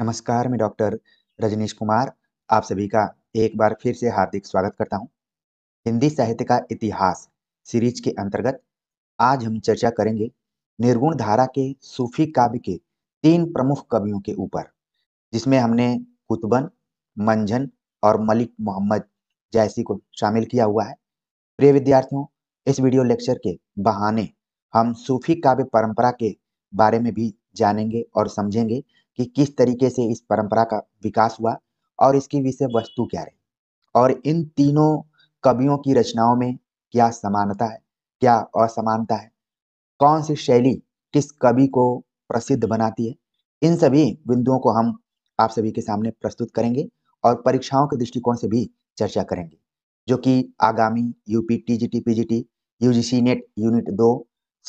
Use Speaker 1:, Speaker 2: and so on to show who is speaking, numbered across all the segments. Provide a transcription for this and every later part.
Speaker 1: नमस्कार मैं डॉक्टर रजनीश कुमार आप सभी का एक बार फिर से हार्दिक स्वागत करता हूं। हिंदी साहित्य का इतिहास सीरीज के अंतर्गत आज हम चर्चा करेंगे निर्गुण धारा के सूफी काव्य के तीन प्रमुख कवियों के ऊपर जिसमें हमने कुतबन मंझन और मलिक मोहम्मद जैसी को शामिल किया हुआ है प्रिय विद्यार्थियों इस वीडियो लेक्चर के बहाने हम सूफी काव्य परंपरा के बारे में भी जानेंगे और समझेंगे कि किस तरीके से इस परंपरा का विकास हुआ और इसकी विषय वस्तु क्या रही और इन तीनों कवियों की रचनाओं में क्या समानता है क्या असमानता है कौन सी शैली किस कवि को प्रसिद्ध बनाती है इन सभी बिंदुओं को हम आप सभी के सामने प्रस्तुत करेंगे और परीक्षाओं के दृष्टिकोण से भी चर्चा करेंगे जो कि आगामी UP U G UGC NET unit दो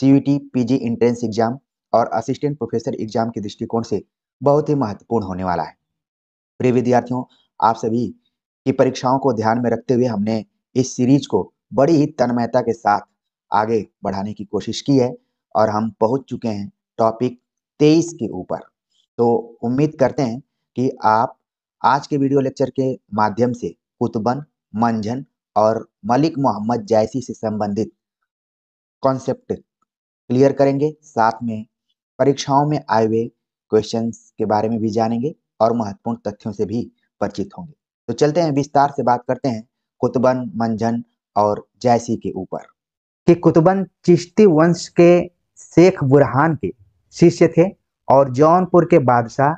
Speaker 1: पी जी इंट्रेंस एग्जाम और असिस्टेंट प्रोफेसर एग्जाम के दृष्टिकोण से बहुत ही महत्वपूर्ण होने वाला है प्रिय विद्यार्थियों आप सभी की परीक्षाओं को ध्यान में रखते हुए हमने इस सीरीज को बड़ी ही तन्मयता के साथ आगे बढ़ाने की कोशिश की है और हम पहुंच चुके हैं टॉपिक तेईस के ऊपर तो उम्मीद करते हैं कि आप आज के वीडियो लेक्चर के माध्यम से कुतबन मंझन और मलिक मोहम्मद जैसी से संबंधित कॉन्सेप्ट क्लियर करेंगे साथ में परीक्षाओं में आए हुए क्वेश्चंस के बारे में भी जानेंगे और महत्वपूर्ण तथ्यों से भी परिचित होंगे तो चलते हैं विस्तार से बात करते हैं कुतुबन मंजन और जैसी के ऊपर कि कुतुबन चिश्ती वंश के शेख बुरहान के शिष्य थे और जौनपुर के बादशाह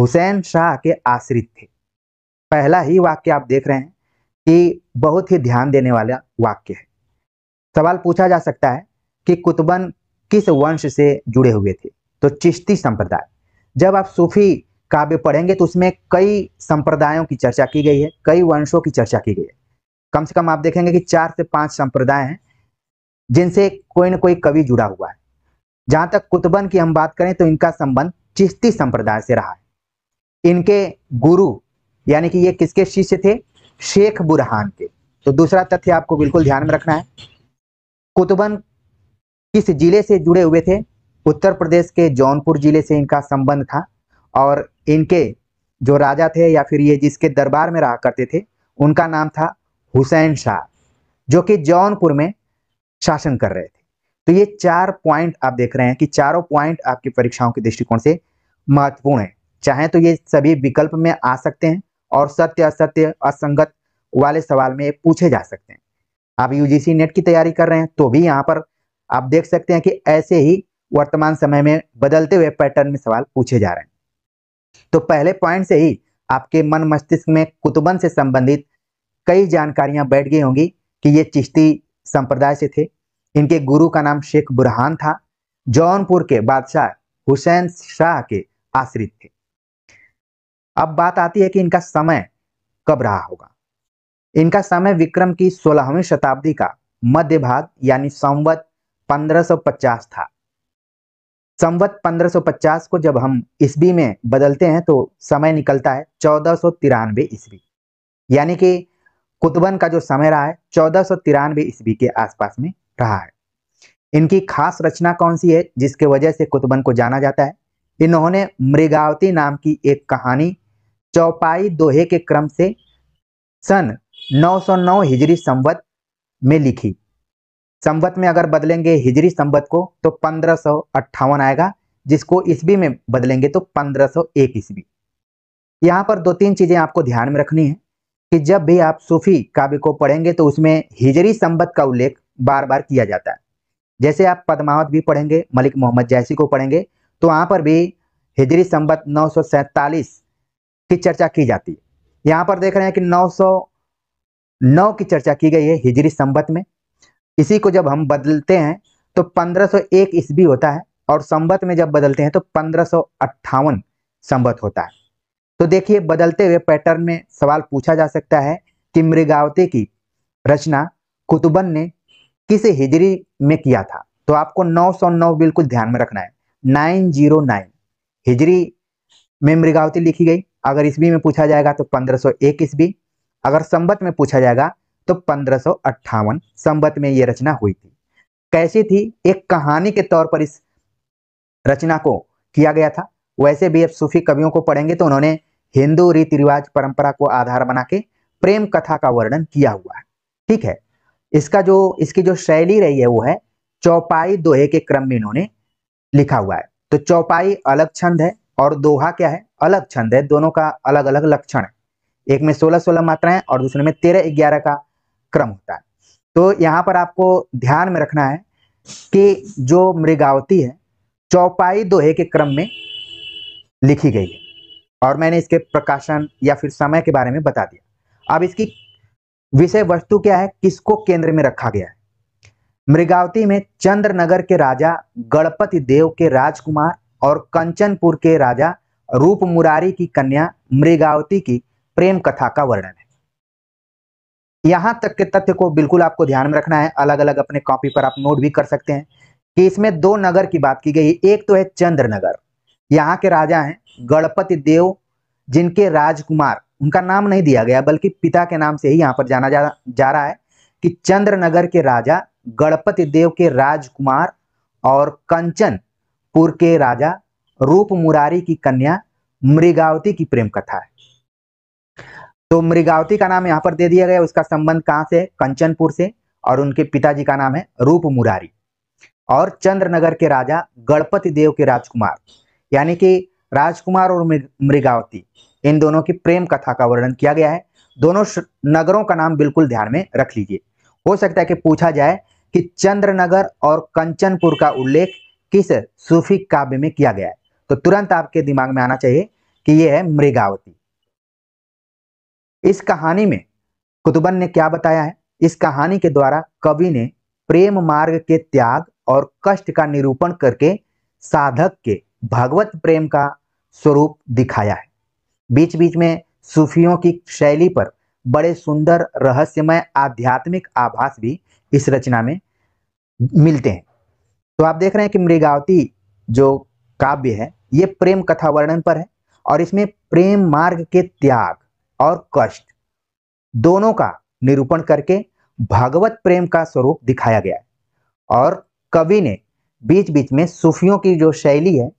Speaker 1: हुसैन शाह के आश्रित थे पहला ही वाक्य आप देख रहे हैं कि बहुत ही ध्यान देने वाला वाक्य है सवाल पूछा जा सकता है कि कुतुबन किस वंश से जुड़े हुए थे तो चिश्ती संप्रदाय जब आप सूफी काव्य पढ़ेंगे तो उसमें कई संप्रदायों की चर्चा की गई है कई वंशों की चर्चा की गई है कम से कम आप देखेंगे कि चार से पांच संप्रदाय हैं जिनसे कोई न कोई कवि जुड़ा हुआ है जहां तक कुतबन की हम बात करें तो इनका संबंध चिश्ती संप्रदाय से रहा है इनके गुरु यानी कि ये किसके शिष्य थे शेख बुरहान के तो दूसरा तथ्य आपको बिल्कुल ध्यान में रखना है कुतुबन किस जिले से जुड़े हुए थे उत्तर प्रदेश के जौनपुर जिले से इनका संबंध था और इनके जो राजा थे या फिर ये जिसके दरबार में रहा करते थे उनका नाम था हुसैन शाह जो कि जौनपुर में शासन कर रहे थे तो ये चार पॉइंट आप देख रहे हैं कि चारों पॉइंट आपकी परीक्षाओं के दृष्टिकोण से महत्वपूर्ण है चाहे तो ये सभी विकल्प में आ सकते हैं और सत्य असत्य असंगत वाले सवाल में पूछे जा सकते हैं आप यूजीसी नेट की तैयारी कर रहे हैं तो भी यहाँ पर आप देख सकते हैं कि ऐसे ही वर्तमान समय में बदलते हुए पैटर्न में सवाल पूछे जा रहे हैं तो पहले पॉइंट से ही आपके मन मस्तिष्क में कुतुबन से संबंधित कई जानकारियां बैठ गई होंगी कि ये चिश्ती संप्रदाय से थे इनके गुरु का नाम शेख बुरहान था जौनपुर के बादशाह हुसैन शाह के आश्रित थे अब बात आती है कि इनका समय कब रहा होगा इनका समय विक्रम की सोलहवीं शताब्दी का मध्य भाग यानी संवत 1550 था संवत 1550 को जब हम ईस्वी में बदलते हैं तो समय निकलता है चौदह सौ तिरानवे ईस्वी यानी कि कुतबन का जो समय रहा है चौदह सौ तिरानवे ईस्वी के आसपास में रहा है इनकी खास रचना कौन सी है जिसके वजह से कुतबन को जाना जाता है इन्होंने मृगावती नाम की एक कहानी चौपाई दोहे के क्रम से सन 909 हिजरी संवत में लिखी संबत में अगर बदलेंगे हिजरी संबत को तो पंद्रह आएगा जिसको ईस्वी में बदलेंगे तो पंद्रह सौ एक ईस्वी यहाँ पर दो तीन चीज़ें आपको ध्यान में रखनी है कि जब भी आप सूफी काव्य को पढ़ेंगे तो उसमें हिजरी संबत का उल्लेख बार बार किया जाता है जैसे आप पद्मावत भी पढ़ेंगे मलिक मोहम्मद जैसी को पढ़ेंगे तो वहां पर भी हिजरी संबत नौ की चर्चा की जाती है यहाँ पर देख रहे हैं कि नौ की चर्चा की गई है हिजरी संबत में इसी को जब हम बदलते हैं तो 1501 ईस्वी होता है और संबत में जब बदलते हैं तो पंद्रह सौ संबत होता है तो देखिए बदलते हुए पैटर्न में सवाल पूछा जा सकता है कि मृगावती की रचना कुतुबन ने किस हिजरी में किया था तो आपको 909 बिल्कुल ध्यान में रखना है 909 हिजरी में मृगावती लिखी गई अगर ईस्वी में पूछा जाएगा तो 1501 ईस्वी अगर संबत में पूछा जाएगा तो पंद्रह सौ में यह रचना हुई थी कैसी थी एक कहानी के तौर पर इस रचना को किया गया था वैसे भी अब सूफी कवियों को पढ़ेंगे तो उन्होंने हिंदू रीति रिवाज परंपरा को आधार बना के प्रेम कथा का वर्णन किया हुआ है ठीक है इसका जो इसकी जो शैली रही है वो है चौपाई दोहे के क्रम में इन्होंने लिखा हुआ है तो चौपाई अलग छंद है और दोहा क्या है अलग छंद है दोनों का अलग अलग लक्षण है एक में सोलह सोलह मात्राएं और दूसरे में तेरह ग्यारह का क्रम होता है तो यहाँ पर आपको ध्यान में रखना है कि जो मृगावती है चौपाई दोहे के क्रम में लिखी गई है और मैंने इसके प्रकाशन या फिर समय के बारे में बता दिया अब इसकी विषय वस्तु क्या है किसको केंद्र में रखा गया है मृगावती में चंद्रनगर के राजा गणपति देव के राजकुमार और कंचनपुर के राजा रूप मुरारी की कन्या मृगावती की प्रेम कथा का वर्णन है यहां तक के तथ्य को बिल्कुल आपको ध्यान में रखना है अलग अलग अपने कॉपी पर आप नोट भी कर सकते हैं कि इसमें दो नगर की बात की गई एक तो है चंद्रनगर यहाँ के राजा हैं गणपति देव जिनके राजकुमार उनका नाम नहीं दिया गया बल्कि पिता के नाम से ही यहाँ पर जाना जा, जा रहा है कि चंद्रनगर के राजा गणपति देव के राजकुमार और कंचनपुर के राजा रूप मुरारी की कन्या मृगावती की प्रेम कथा है तो मृगावती का नाम यहाँ पर दे दिया गया उसका संबंध कहाँ से कंचनपुर से और उनके पिताजी का नाम है रूप मुरारी और चंद्रनगर के राजा गणपति देव के राजकुमार यानी कि राजकुमार और मृगावती इन दोनों की प्रेम कथा का वर्णन किया गया है दोनों नगरों का नाम बिल्कुल ध्यान में रख लीजिए हो सकता है कि पूछा जाए कि चंद्रनगर और कंचनपुर का उल्लेख किस सूफी काव्य में किया गया है तो तुरंत आपके दिमाग में आना चाहिए कि यह है मृगावती इस कहानी में कुतुबन ने क्या बताया है इस कहानी के द्वारा कवि ने प्रेम मार्ग के त्याग और कष्ट का निरूपण करके साधक के भगवत प्रेम का स्वरूप दिखाया है बीच बीच में सूफियों की शैली पर बड़े सुंदर रहस्यमय आध्यात्मिक आभास भी इस रचना में मिलते हैं तो आप देख रहे हैं कि मृगावती जो काव्य है ये प्रेम कथा वर्णन पर है और इसमें प्रेम मार्ग के त्याग और कष्ट दोनों का निरूपण करके भागवत प्रेम का स्वरूप दिखाया गया है और कवि ने बीच बीच में सूफियों की जो शैली है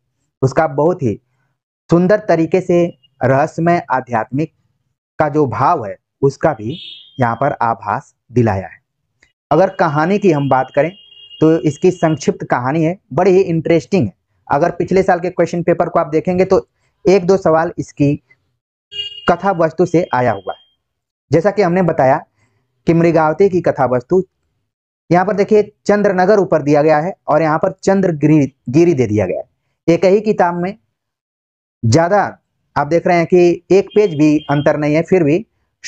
Speaker 1: उसका बहुत ही सुंदर तरीके से रहस्यमय आध्यात्मिक का जो भाव है उसका भी यहाँ पर आभास दिलाया है अगर कहानी की हम बात करें तो इसकी संक्षिप्त कहानी है बड़ी ही इंटरेस्टिंग है अगर पिछले साल के क्वेश्चन पेपर को आप देखेंगे तो एक दो सवाल इसकी कथा वस्तु से आया हुआ है जैसा कि हमने बताया कि मृगावती की कथा वस्तु यहाँ पर देखिए चंद्रनगर ऊपर दिया गया है और यहाँ पर चंद्रगिरी गिरी दे दिया गया है एक ही किताब में ज़्यादा आप देख रहे हैं कि एक पेज भी अंतर नहीं है फिर भी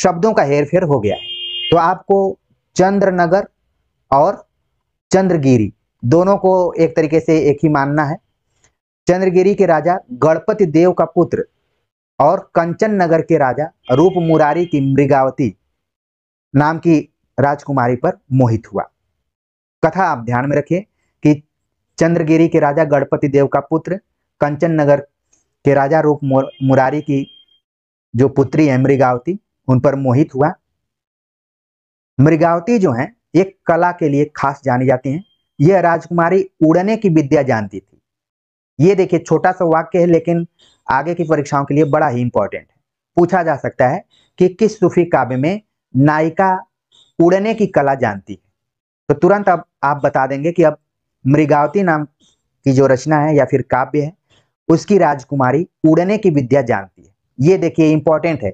Speaker 1: शब्दों का हेर फेर हो गया है तो आपको चंद्रनगर और चंद्रगिरी दोनों को एक तरीके से एक ही मानना है चंद्रगिरी के राजा गणपति देव का पुत्र और कंचन नगर के राजा रूप मुरारी की मृगावती नाम की राजकुमारी पर मोहित हुआ कथा आप ध्यान में रखिए कि चंद्रगिरी के राजा गणपति देव का पुत्र कंचन नगर के राजा रूप मुरारी की जो पुत्री है मृगावती उन पर मोहित हुआ मृगावती जो है एक कला के लिए खास जानी जाती हैं यह राजकुमारी उड़ने की विद्या जानती थी ये देखिए छोटा सा वाक्य है लेकिन आगे की परीक्षाओं के लिए बड़ा ही इंपॉर्टेंट है पूछा जा सकता है कि किस सूफी काव्य में नायिका उड़ने की कला जानती है तो तुरंत अब आप बता देंगे कि अब मृगावती नाम की जो रचना है या फिर काव्य है उसकी राजकुमारी उड़ने की विद्या जानती है ये देखिए इंपॉर्टेंट है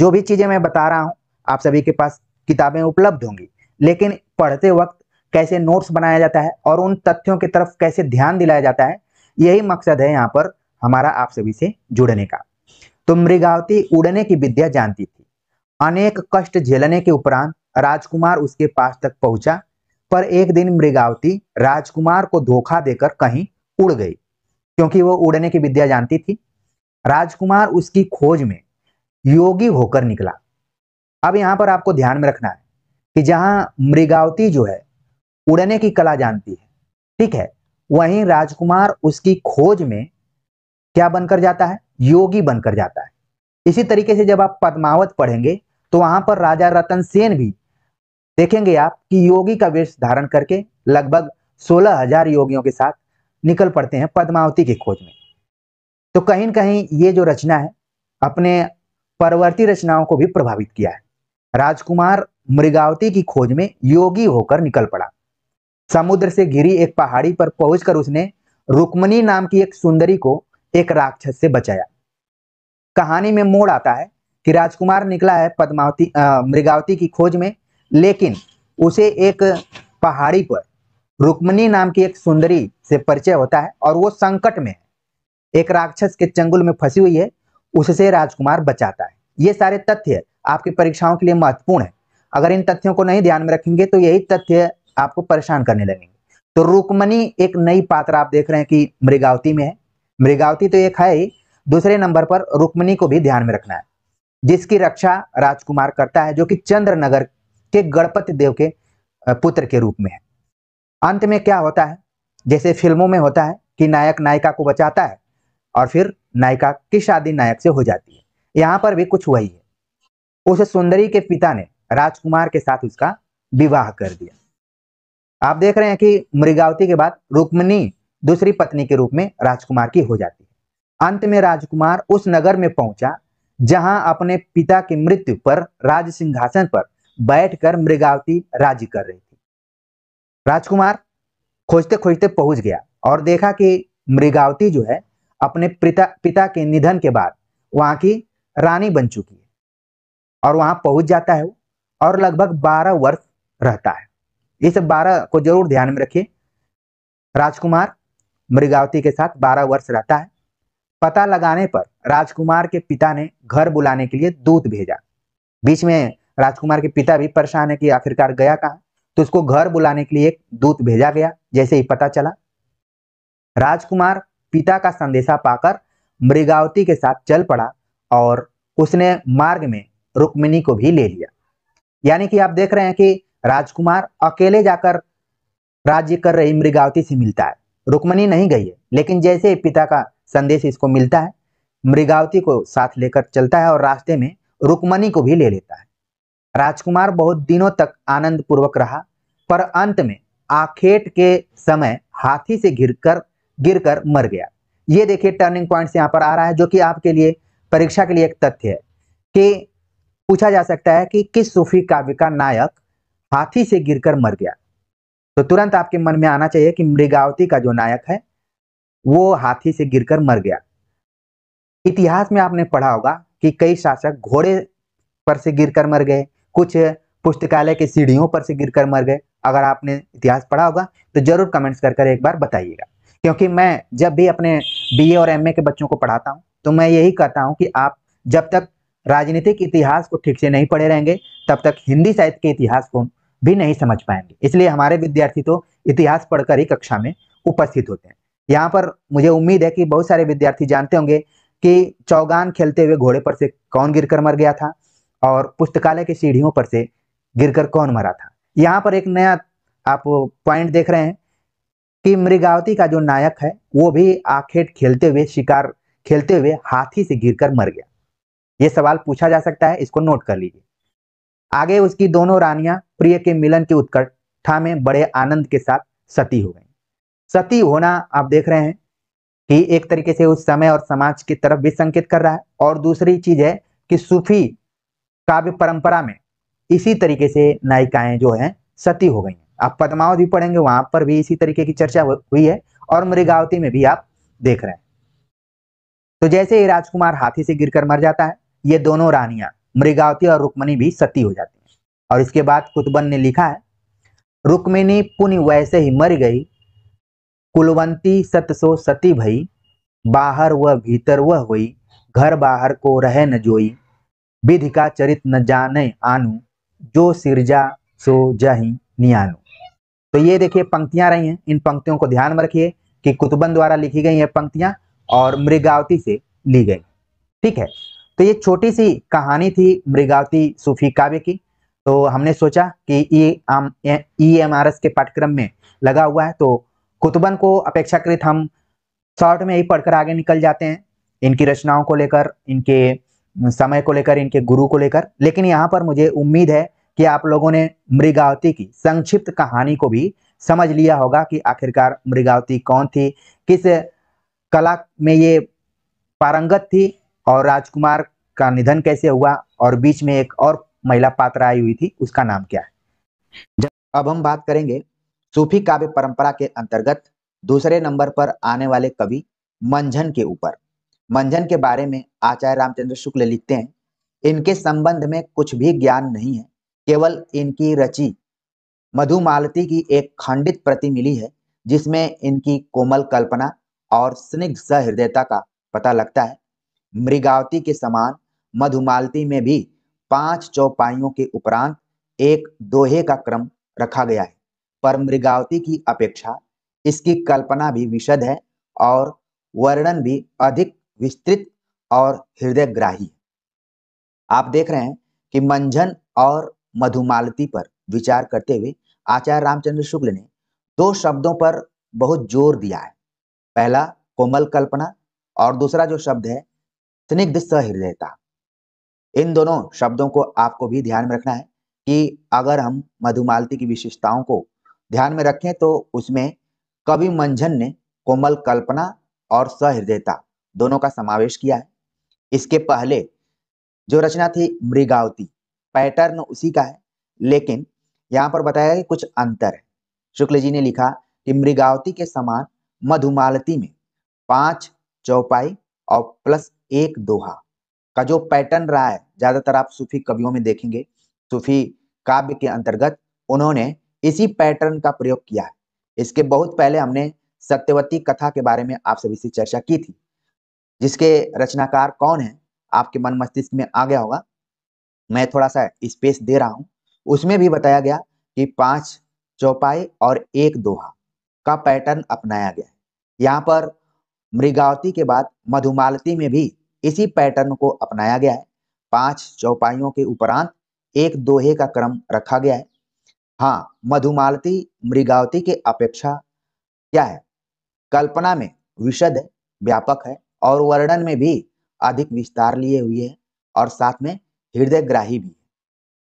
Speaker 1: जो भी चीज़ें मैं बता रहा हूं आप सभी के पास किताबें उपलब्ध होंगी लेकिन पढ़ते वक्त कैसे नोट्स बनाया जाता है और उन तथ्यों की तरफ कैसे ध्यान दिलाया जाता है यही मकसद है यहाँ पर हमारा आप सभी से जुड़ने का तो मृगावती उड़ने की विद्या जानती थी अनेक कष्ट झेलने के उपरांत राजकुमार उसके पास तक पहुंचा पर एक दिन मृगावती राजकुमार को धोखा देकर कहीं उड़ गई क्योंकि वो उड़ने की विद्या जानती थी राजकुमार उसकी खोज में योगी होकर निकला अब यहां पर आपको ध्यान में रखना है कि जहां मृगावती जो है उड़ने की कला जानती है ठीक है वहीं राजकुमार उसकी खोज में क्या बनकर जाता है योगी बनकर जाता है इसी तरीके से जब आप पद्मावत पढ़ेंगे तो वहां पर राजा रतन सेन भी देखेंगे आप कि योगी का वेश धारण करके लगभग सोलह हजार योगियों के साथ निकल पड़ते हैं पद्मावती की खोज में तो कहीं ना कहीं ये जो रचना है अपने परवर्ती रचनाओं को भी प्रभावित किया है राजकुमार मृगावती की खोज में योगी होकर निकल पड़ा समुद्र से घिरी एक पहाड़ी पर पहुंचकर उसने रुक्मणी नाम की एक सुंदरी को एक राक्षस से बचाया कहानी में मोड़ आता है कि राजकुमार निकला है पद्मावती मृगावती की खोज में लेकिन उसे एक पहाड़ी पर रुक्मणी नाम की एक सुंदरी से परिचय होता है और वो संकट में है एक राक्षस के चंगुल में फंसी हुई है उससे राजकुमार बचाता है ये सारे तथ्य आपकी परीक्षाओं के लिए महत्वपूर्ण है अगर इन तथ्यों को नहीं ध्यान में रखेंगे तो यही तथ्य आपको परेशान करने लगेंगे तो रुक्मणी एक नई पात्र आप देख रहे हैं कि मृगावती में है मृगावती तो एक है ही दूसरे नंबर पर रुक्मिणी को भी ध्यान में रखना है जिसकी रक्षा राजकुमार करता है जो कि चंद्रनगर के गणपति देव के पुत्र के रूप में है अंत में क्या होता है जैसे फिल्मों में होता है कि नायक नायिका को बचाता है और फिर नायिका की शादी नायक से हो जाती है यहां पर भी कुछ वही है उस सुंदरी के पिता ने राजकुमार के साथ उसका विवाह कर दिया आप देख रहे हैं कि मृगावती के बाद रुक्मिणी दूसरी पत्नी के रूप में राजकुमार की हो जाती है अंत में राजकुमार उस नगर में पहुंचा जहां अपने पिता की मृत्यु पर राज सिंहासन पर बैठकर मृगावती राज्य कर रही थी राजकुमार खोजते खोजते पहुंच गया और देखा कि मृगावती जो है अपने पिता पिता के निधन के बाद वहां की रानी बन चुकी है और वहां पहुंच जाता है और लगभग बारह वर्ष रहता है इस बारह को जरूर ध्यान में रखिए राजकुमार मृगावती के साथ 12 वर्ष रहता है पता लगाने पर राजकुमार के पिता ने घर बुलाने के लिए दूत भेजा बीच में राजकुमार के पिता भी परेशान है कि आखिरकार गया कहा तो उसको घर बुलाने के लिए एक दूत भेजा गया जैसे ही पता चला राजकुमार पिता का संदेशा पाकर मृगावती के साथ चल पड़ा और उसने मार्ग में रुक्मिनी को भी ले लिया यानी कि आप देख रहे हैं कि राजकुमार अकेले जाकर राज्य कर रही मृगावती से मिलता है रुक्मणी नहीं गई है लेकिन जैसे पिता का संदेश इसको मिलता है मृगावती को साथ लेकर चलता है और रास्ते में रुक्मणी को भी ले लेता है राजकुमार बहुत दिनों तक आनंद पूर्वक रहा पर अंत में आखेट के समय हाथी से घिरकर गिरकर मर गया ये देखिए टर्निंग पॉइंट्स यहाँ पर आ रहा है जो कि आपके लिए परीक्षा के लिए एक तथ्य है कि पूछा जा सकता है कि किस सूफी काव्य का नायक हाथी से गिरकर मर गया तो तुरंत आपके मन में आना चाहिए कि मृगावती का जो नायक है वो हाथी से गिरकर मर गया इतिहास में आपने पढ़ा होगा कि कई शासक घोड़े पर से गिरकर मर गए कुछ पुस्तकालय के सीढ़ियों पर से गिरकर मर गए अगर आपने इतिहास पढ़ा होगा तो जरूर कमेंट्स कर एक बार बताइएगा क्योंकि मैं जब भी अपने बीए और एमए के बच्चों को पढ़ाता हूँ तो मैं यही कहता हूँ कि आप जब तक राजनीतिक इतिहास को ठीक से नहीं पढ़े रहेंगे तब तक हिंदी साहित्य के इतिहास को भी नहीं समझ पाएंगे इसलिए हमारे विद्यार्थी तो इतिहास पढ़कर ही कक्षा में उपस्थित होते हैं यहाँ पर मुझे उम्मीद है कि बहुत सारे विद्यार्थी जानते होंगे कि चौगान खेलते हुए घोड़े पर से कौन गिरकर मर गया था और पुस्तकालय की सीढ़ियों पर से गिरकर कौन मरा था यहाँ पर एक नया आप पॉइंट देख रहे हैं कि मृगावती का जो नायक है वो भी आखेट खेलते हुए शिकार खेलते हुए हाथी से गिरकर मर गया ये सवाल पूछा जा सकता है इसको नोट कर लीजिए आगे उसकी दोनों रानियां प्रिय के मिलन की उत्कटा में बड़े आनंद के साथ सती हो गई सती होना आप देख रहे हैं कि एक तरीके से उस समय और समाज की तरफ भी संकेत कर रहा है और दूसरी चीज है कि सूफी काव्य परंपरा में इसी तरीके से नायिकाएं जो हैं सती हो गई हैं आप पदमावत भी पढ़ेंगे वहां पर भी इसी तरीके की चर्चा हुई है और मृगावती में भी आप देख रहे हैं तो जैसे ही राजकुमार हाथी से गिरकर मर जाता है ये दोनों रानियां मृगावती और रुक्मणी भी सती हो जाती है और इसके बाद कुतबन ने लिखा है रुक्मिणी पुण्य वैसे ही मर गई कुलवंती सतसो सती भई बाहर वह भीतर वह हुई घर बाहर को रह न जोई विधि का चरित न जाने आनु जो सिरजा सो जही नियानु तो ये देखिए पंक्तियां रही हैं इन पंक्तियों को ध्यान में रखिए कि कुतुबन द्वारा लिखी गई ये पंक्तियां और मृगावती से ली गई ठीक है तो ये छोटी सी कहानी थी मृगावती सूफी काव्य की तो हमने सोचा कि ई एम आर एस के पाठ्यक्रम में लगा हुआ है तो कुतुबन को अपेक्षाकृत हम शॉर्ट में ही पढ़कर आगे निकल जाते हैं इनकी रचनाओं को लेकर इनके समय को लेकर इनके गुरु को लेकर लेकिन यहाँ पर मुझे उम्मीद है कि आप लोगों ने मृगावती की संक्षिप्त कहानी को भी समझ लिया होगा कि आखिरकार मृगावती कौन थी किस कला में ये पारंगत थी और राजकुमार का निधन कैसे हुआ और बीच में एक और महिला पात्र आई हुई थी उसका नाम क्या है अब हम बात करेंगे सूफी काव्य परंपरा के अंतर्गत दूसरे नंबर पर आने वाले कवि मंझन के ऊपर मंझन के बारे में आचार्य रामचंद्र शुक्ल लिखते हैं इनके संबंध में कुछ भी ज्ञान नहीं है केवल इनकी रची मधुमालती की एक खंडित प्रति मिली है जिसमें इनकी कोमल कल्पना और स्निग्ध सहृदयता का पता लगता है मृगावती के समान मधुमालती में भी पांच चौपाइयों के उपरांत एक दोहे का क्रम रखा गया है पर मृगावती की अपेक्षा इसकी कल्पना भी विशद है और वर्णन भी अधिक विस्तृत और हृदयग्राही है आप देख रहे हैं कि मंझन और मधुमालती पर विचार करते हुए आचार्य रामचंद्र शुक्ल ने दो शब्दों पर बहुत जोर दिया है पहला कोमल कल्पना और दूसरा जो शब्द है स्निग्ध सहृदयता इन दोनों शब्दों को आपको भी ध्यान में रखना है कि अगर हम मधुमालती की विशेषताओं को ध्यान में रखें तो उसमें कवि मंझन ने कोमल कल्पना और सहृदयता दोनों का समावेश किया है इसके पहले जो रचना थी मृगावती पैटर्न उसी का है लेकिन यहाँ पर बताया कि कुछ अंतर है शुक्ल जी ने लिखा कि मृगावती के समान मधुमालती में पांच चौपाई और प्लस एक दोहा का जो पैटर्न रहा है ज्यादातर आप सूफी कवियों में देखेंगे सूफी काव्य के अंतर्गत उन्होंने इसी पैटर्न का प्रयोग किया है इसके बहुत पहले हमने सत्यवती कथा के बारे में आप सभी से चर्चा की थी जिसके रचनाकार कौन है आपके मन मस्तिष्क में आ गया होगा मैं थोड़ा सा स्पेस दे रहा हूं उसमें भी बताया गया कि पांच चौपाई और एक दोहा का पैटर्न अपनाया गया है यहाँ पर मृगावती के बाद मधुमालती में भी इसी पैटर्न को अपनाया गया है पांच चौपाइयों के उपरांत एक दोहे का क्रम रखा गया है हाँ मधुमालती मृगावती के अपेक्षा क्या है कल्पना में विशद है व्यापक है और वर्णन में भी अधिक विस्तार लिए हुए है और साथ में हृदयग्राही भी है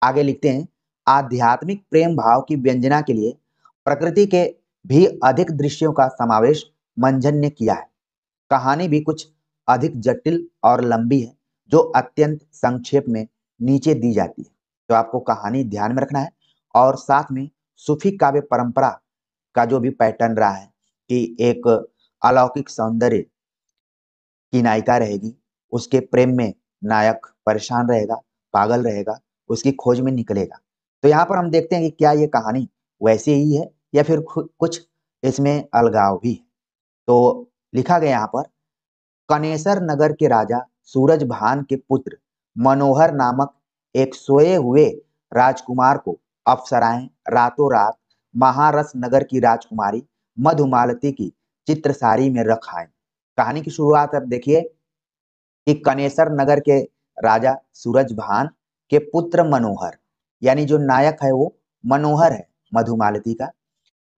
Speaker 1: आगे लिखते हैं आध्यात्मिक प्रेम भाव की व्यंजना के लिए प्रकृति के भी अधिक दृश्यों का समावेश मंजन ने किया है कहानी भी कुछ अधिक जटिल और लंबी है जो अत्यंत संक्षेप में नीचे दी जाती है तो आपको कहानी ध्यान में रखना है और साथ में सूफी काव्य परंपरा का जो भी पैटर्न रहा है कि एक अलौकिक सौंदर्य की नायिका रहेगी उसके प्रेम में नायक परेशान रहेगा पागल रहेगा उसकी खोज में निकलेगा तो यहाँ पर हम देखते हैं कि क्या ये कहानी वैसे ही है या फिर कुछ इसमें अलगाव भी है तो लिखा गया यहाँ पर कनेसर नगर के राजा सूरज भान के पुत्र मनोहर नामक एक सोए हुए राजकुमार को अफसराए रातों रात महारस नगर की राजकुमारी मधुमालती की चित्रसारी में रखाए कहानी की शुरुआत अब देखिए कि कनेसर नगर के राजा सूरज भान के पुत्र मनोहर यानी जो नायक है वो मनोहर है मधुमालती का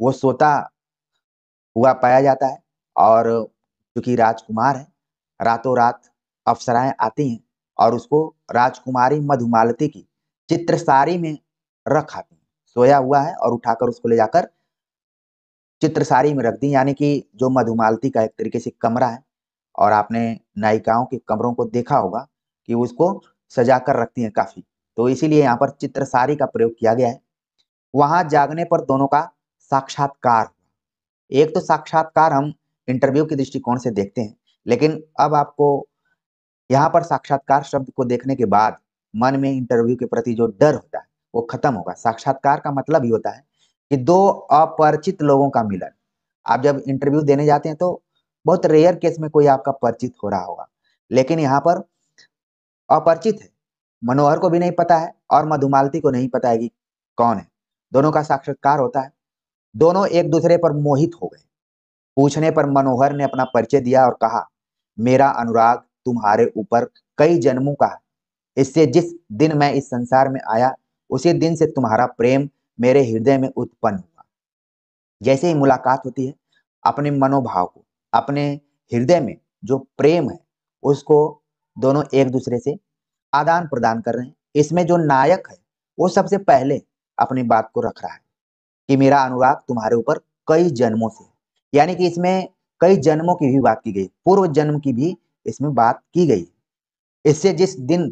Speaker 1: वो सोता हुआ पाया जाता है और क्योंकि राजकुमार है रातों रात अफसराए आती हैं और उसको राजकुमारी मधुमालती की चित्रसारी में रख आती हैं सोया हुआ है और उठाकर उसको ले जाकर चित्रसारी में रख दी यानी कि जो मधुमालती का एक तरीके से कमरा है और आपने नायिकाओं के कमरों को देखा होगा कि उसको सजा कर रखती हैं काफ़ी तो इसीलिए यहाँ पर चित्रसारी का प्रयोग किया गया है वहां जागने पर दोनों का साक्षात्कार एक तो साक्षात्कार हम इंटरव्यू के दृष्टिकोण से देखते हैं लेकिन अब आपको यहाँ पर साक्षात्कार शब्द को देखने के बाद मन में इंटरव्यू के प्रति जो डर होता है वो खत्म होगा साक्षात्कार का मतलब ही होता है कि दो अपरिचित लोगों का मिलन आप जब इंटरव्यू देने जाते हैं तो बहुत रेयर केस में कोई आपका परिचित हो रहा होगा लेकिन यहाँ पर अपरिचित है मनोहर को भी नहीं पता है और मधुमालती को नहीं पता है कि कौन है दोनों का साक्षात्कार होता है दोनों एक दूसरे पर मोहित हो गए पूछने पर मनोहर ने अपना परिचय दिया और कहा मेरा अनुराग तुम्हारे ऊपर कई जन्मों का है इससे जिस दिन मैं इस संसार में आया उसी दिन से तुम्हारा प्रेम मेरे हृदय में उत्पन्न हुआ जैसे ही मुलाकात होती है अपने मनोभाव को अपने हृदय में जो प्रेम है उसको दोनों एक दूसरे से आदान प्रदान कर रहे हैं इसमें जो नायक है वो सबसे पहले अपनी बात को रख रहा है कि मेरा अनुराग तुम्हारे ऊपर कई जन्मों से यानी कि इसमें कई जन्मों की भी बात की गई पूर्व जन्म की भी इसमें बात की गई इससे जिस दिन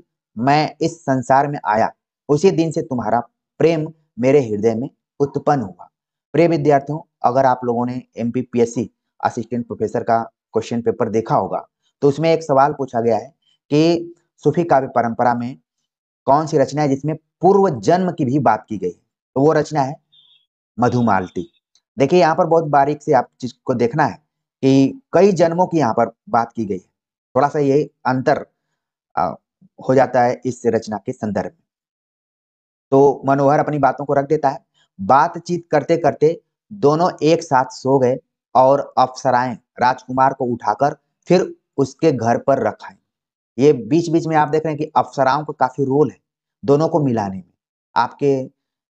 Speaker 1: मैं इस संसार में आया उसी दिन से तुम्हारा प्रेम मेरे हृदय में उत्पन्न हुआ प्रिय विद्यार्थियों अगर आप लोगों ने एम असिस्टेंट प्रोफेसर का क्वेश्चन पेपर देखा होगा तो उसमें एक सवाल पूछा गया है कि सूफी काव्य परंपरा में कौन सी रचना है जिसमें पूर्व जन्म की भी बात की गई तो वो रचना है मधुमालती देखिए यहाँ पर बहुत बारीक से आप चीज को देखना है कि कई जन्मों की यहाँ पर बात की गई है थोड़ा सा ये अंतर हो जाता है इस रचना के संदर्भ में तो मनोहर अपनी बातों को रख देता है बातचीत करते करते दोनों एक साथ सो गए और अफसराएं राजकुमार को उठाकर फिर उसके घर पर रखाए ये बीच बीच में आप देख रहे हैं कि अफसराओं का काफी रोल है दोनों को मिलाने में आपके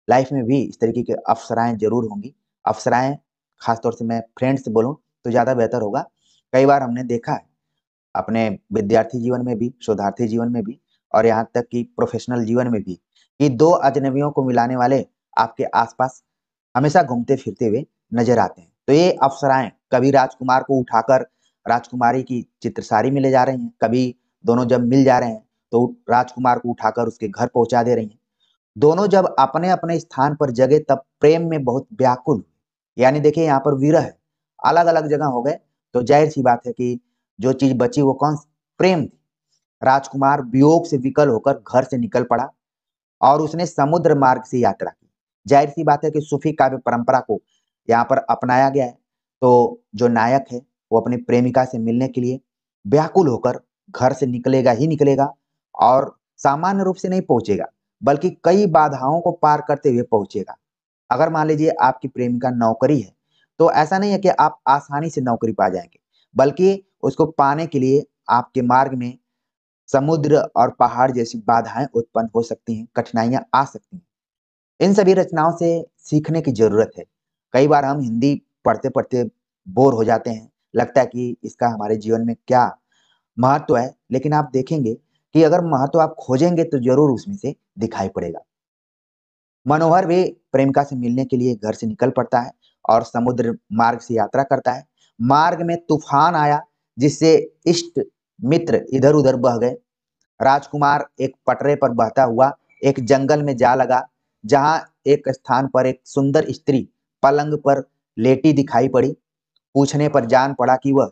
Speaker 1: लाइफ में भी इस तरीके के अफसराएं जरूर होंगी अफसराएं खासतौर से मैं फ्रेंड से बोलूँ तो ज़्यादा बेहतर होगा कई बार हमने देखा है अपने विद्यार्थी जीवन में भी शोधार्थी जीवन में भी और यहाँ तक कि प्रोफेशनल जीवन में भी कि दो अजनबियों को मिलाने वाले आपके आसपास हमेशा घूमते फिरते हुए नजर आते हैं तो ये अफसराएं कभी राजकुमार को उठाकर राजकुमारी की चित्रसारी में ले जा रही हैं कभी दोनों जब मिल जा रहे हैं तो राजकुमार को उठाकर उसके घर पहुंचा दे रही हैं दोनों जब अपने अपने स्थान पर जगे तब प्रेम में बहुत व्याकुल यानी देखिये यहाँ पर विरह है अलग अलग जगह हो गए तो जाहिर सी बात है कि जो चीज बची वो कौन प्रेम थी राजकुमार वियोग से विकल होकर घर से निकल पड़ा और उसने समुद्र मार्ग से यात्रा की जाहिर सी बात है कि सूफी काव्य परंपरा को यहाँ पर अपनाया गया है तो जो नायक है वो अपनी प्रेमिका से मिलने के लिए व्याकुल होकर घर से निकलेगा ही निकलेगा और सामान्य रूप से नहीं पहुंचेगा बल्कि कई बाधाओं को पार करते हुए पहुंचेगा अगर मान लीजिए आपकी प्रेमिका नौकरी है तो ऐसा नहीं है कि आप आसानी से नौकरी पा जाएंगे बल्कि उसको पाने के लिए आपके मार्ग में समुद्र और पहाड़ जैसी बाधाएं उत्पन्न हो सकती हैं कठिनाइयां आ सकती हैं इन सभी रचनाओं से सीखने की जरूरत है कई बार हम हिंदी पढ़ते पढ़ते बोर हो जाते हैं लगता है कि इसका हमारे जीवन में क्या महत्व है लेकिन आप देखेंगे कि अगर महत्व आप खोजेंगे तो जरूर उसमें से दिखाई पड़ेगा मनोहर भी प्रेमिका से मिलने के लिए घर से निकल पड़ता है और समुद्र मार्ग से यात्रा करता है मार्ग में तूफान आया जिससे इष्ट मित्र इधर उधर बह गए राजकुमार एक पटरे पर बहता हुआ एक जंगल में जा लगा जहां एक स्थान पर एक सुंदर स्त्री पलंग पर लेटी दिखाई पड़ी पूछने पर जान पड़ा कि वह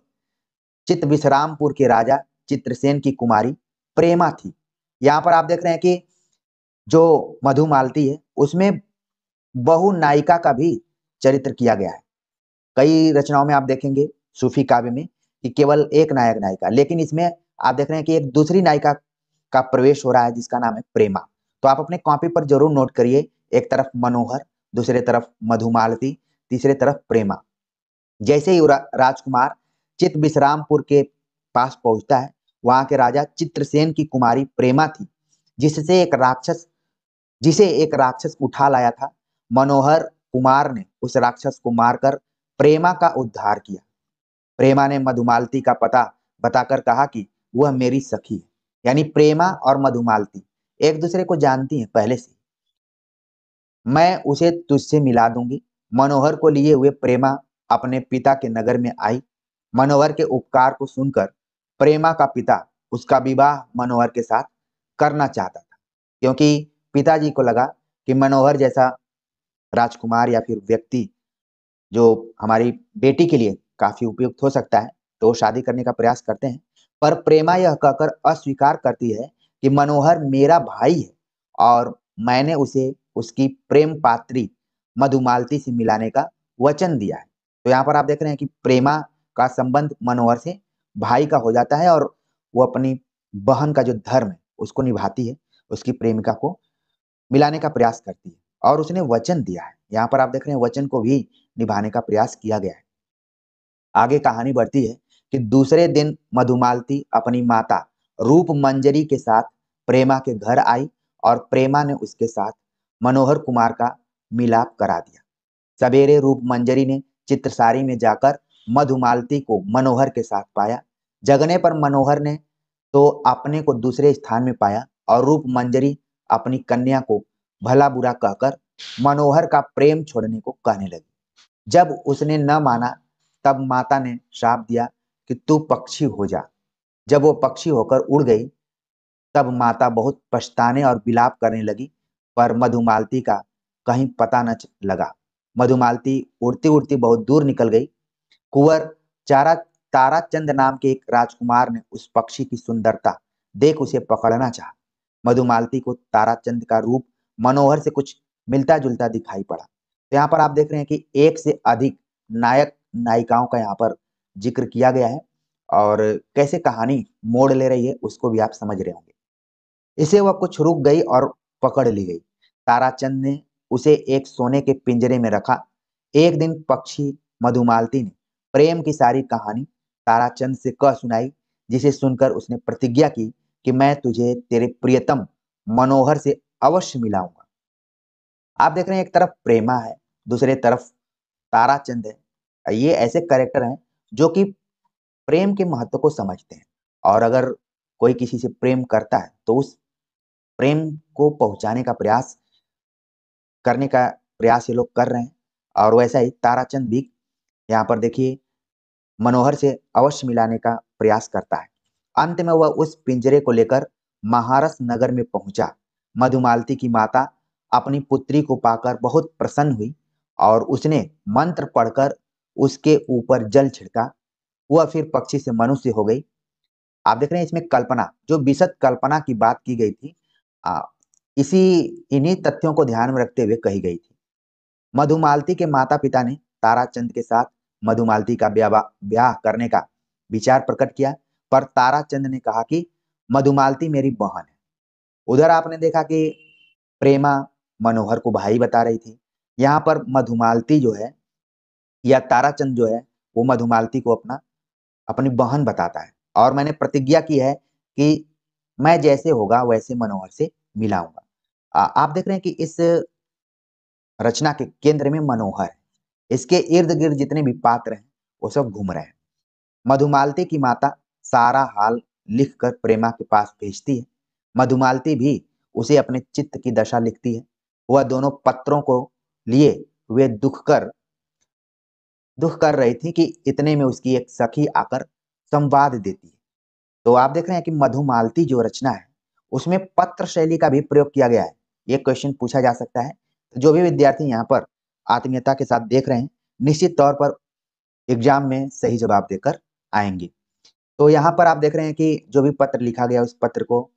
Speaker 1: चित्त विश्रामपुर के राजा चित्रसेन की कुमारी प्रेमा थी यहाँ पर आप देख रहे हैं कि जो मधुमालती है उसमें बहु नायिका का भी चरित्र किया गया है कई रचनाओं में आप देखेंगे सूफी काव्य में कि केवल एक नायक नायिका लेकिन इसमें आप देख रहे हैं कि एक दूसरी नायिका का प्रवेश हो रहा है जिसका नाम है प्रेमा तो आप अपने कॉपी पर जरूर नोट करिए एक तरफ मनोहर दूसरे तरफ मधुमालती तीसरे तरफ प्रेमा जैसे ही राजकुमार चित विश्रामपुर के पास पहुंचता है वहां के राजा चित्रसेन की कुमारी प्रेमा थी जिससे एक राक्षस जिसे एक राक्षस उठा लाया था मनोहर कुमार ने उस राक्षस को मारकर प्रेमा का उद्धार किया प्रेमा ने मधुमालती का पता बताकर कहा कि वह मेरी सखी है यानी प्रेमा और मधुमालती एक दूसरे को जानती हैं पहले से मैं उसे तुझसे मिला दूंगी मनोहर को लिए हुए प्रेमा अपने पिता के नगर में आई मनोहर के उपकार को सुनकर प्रेमा का पिता उसका विवाह मनोहर के साथ करना चाहता था क्योंकि पिताजी को लगा कि मनोहर जैसा राजकुमार या फिर व्यक्ति जो हमारी बेटी के लिए काफी उपयुक्त हो सकता है तो शादी करने का प्रयास करते हैं पर प्रेमा यह कहकर अस्वीकार करती है कि मनोहर मेरा भाई है और मैंने उसे उसकी प्रेम पात्री मधुमालती से मिलाने का वचन दिया है तो यहाँ पर आप देख रहे हैं कि प्रेमा का संबंध मनोहर से भाई का हो जाता है और वो अपनी बहन का जो धर्म है उसको निभाती है उसकी प्रेमिका को मिलाने का प्रयास करती है और उसने वचन दिया है यहाँ पर आप देख रहे हैं वचन को भी निभाने का प्रयास किया गया है आगे कहानी बढ़ती है कि दूसरे दिन मधुमालती अपनी माता रूप मंजरी के साथ प्रेमा के घर आई और प्रेमा ने उसके साथ मनोहर कुमार का मिलाप करा दिया सवेरे रूप मंजरी ने चित्रसारी में जाकर मधुमालती को मनोहर के साथ पाया जगने पर मनोहर ने तो अपने को दूसरे स्थान में पाया और रूप मंजरी अपनी कन्या को भला बुरा कहकर मनोहर का प्रेम छोड़ने को कहने लगी जब उसने न माना तब माता ने श्राप दिया कि तू पक्षी हो जा जब वो पक्षी होकर उड़ गई तब माता बहुत पछताने और विलाप करने लगी पर मधुमालती का कहीं पता न लगा मधुमालती उड़ती उड़ती बहुत दूर निकल गई कुंवर चारा ताराचंद नाम के एक राजकुमार ने उस पक्षी की सुंदरता देख उसे पकड़ना चाहा मधुमालती को ताराचंद का रूप मनोहर से कुछ मिलता जुलता दिखाई पड़ा तो यहाँ पर आप देख रहे हैं कि एक से अधिक नायक नायिकाओं का यहाँ पर जिक्र किया गया है और कैसे कहानी मोड़ ले रही है उसको भी आप समझ रहे होंगे इसे वह कुछ रुक गई और पकड़ ली गई ताराचंद ने उसे एक सोने के पिंजरे में रखा एक दिन पक्षी मधुमालती ने प्रेम की सारी कहानी ताराचंद से कह सुनाई जिसे सुनकर उसने प्रतिज्ञा की कि मैं तुझे तेरे प्रियतम मनोहर से अवश्य मिलाऊंगा आप देख रहे हैं एक तरफ प्रेमा है दूसरे तरफ ताराचंद है ये ऐसे करेक्टर हैं जो कि प्रेम के महत्व को समझते हैं और अगर कोई किसी से प्रेम करता है तो उस प्रेम को पहुंचाने का प्रयास करने का प्रयास ये लोग कर रहे हैं और वैसा ही ताराचंद भी यहाँ पर देखिए मनोहर से अवश्य मिलाने का प्रयास करता है अंत में वह उस पिंजरे को लेकर महारस नगर में पहुंचा मधुमालती की माता अपनी पुत्री को पाकर बहुत प्रसन्न हुई और उसने मंत्र पढ़कर उसके ऊपर जल छिड़का वह फिर पक्षी से मनुष्य हो गई आप देख रहे हैं इसमें कल्पना जो विशद कल्पना की बात की गई थी आ, इसी इन्हीं तथ्यों को ध्यान में रखते हुए कही गई थी मधुमालती के माता पिता ने ताराचंद के साथ मधुमालती का ब्याह करने का विचार प्रकट किया पर ताराचंद ने कहा कि मधुमालती मेरी बहन है उधर आपने देखा कि प्रेमा मनोहर को भाई बता रही थी यहाँ पर मधुमालती जो है या ताराचंद जो है वो मधुमालती को अपना अपनी बहन बताता है और मैंने प्रतिज्ञा की है कि मैं जैसे होगा वैसे मनोहर से मिलाऊंगा आप देख रहे हैं कि इस रचना के केंद्र में मनोहर है इसके इर्द गिर्द जितने भी पात्र हैं वो सब घूम रहे हैं मधुमालती की माता सारा हाल लिखकर प्रेमा के पास भेजती है मधुमालती भी उसे अपने चित्त की दशा लिखती है वह दोनों पत्रों को लिए वे दुख कर दुख कर रही थी कि इतने में उसकी एक सखी आकर संवाद देती है तो आप देख रहे हैं कि मधुमालती जो रचना है उसमें पत्र शैली का भी प्रयोग किया गया है ये क्वेश्चन पूछा जा सकता है तो जो भी विद्यार्थी यहाँ पर आत्मीयता के साथ देख रहे हैं निश्चित तौर पर एग्जाम में सही जवाब देकर आएंगे तो यहाँ पर आप देख रहे हैं कि जो भी पत्र लिखा गया उस पत्र को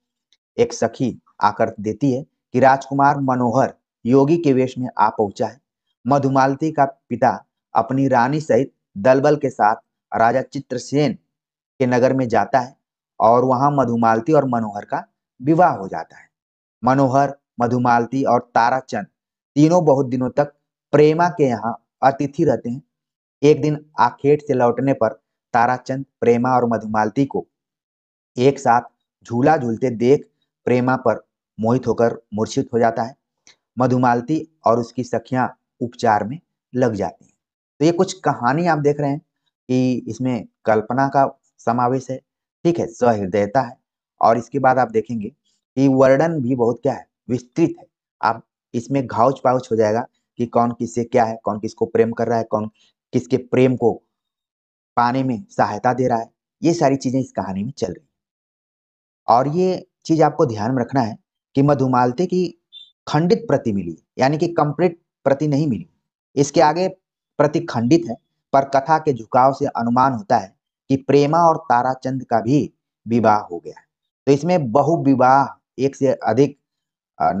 Speaker 1: एक सखी आकर देती है कि राजकुमार मनोहर योगी के वेश में आ पहुंचा है मधुमालती का पिता अपनी रानी सहित दलबल के साथ राजा चित्रसेन के नगर में जाता है और वहां मधुमालती और मनोहर का विवाह हो जाता है मनोहर मधुमालती और ताराचंद तीनों बहुत दिनों तक प्रेमा के यहाँ अतिथि रहते हैं एक दिन आखेट से लौटने पर ताराचंद प्रेमा और मधुमालती को एक साथ झूला झूलते देख प्रेमा पर मोहित होकर मूर्छित हो जाता है मधुमालती और उसकी सखियां उपचार में लग जाती हैं तो ये कुछ कहानी आप देख रहे हैं कि इसमें कल्पना का समावेश है ठीक है सहृदयता है और इसके बाद आप देखेंगे कि वर्णन भी बहुत क्या है विस्तृत है आप इसमें घाउच पाउच हो जाएगा कि कौन किससे क्या है कौन किसको प्रेम कर रहा है कौन किसके प्रेम को पाने में सहायता दे रहा है ये सारी चीजें इस कहानी में चल रही है और ये चीज आपको ध्यान में रखना है कि मधुमालते की खंडित प्रति मिली यानी कि कंप्लीट प्रति नहीं मिली इसके आगे प्रति खंडित है पर कथा के झुकाव से अनुमान होता है कि प्रेमा और ताराचंद का भी विवाह हो गया तो इसमें बहु विवाह एक से अधिक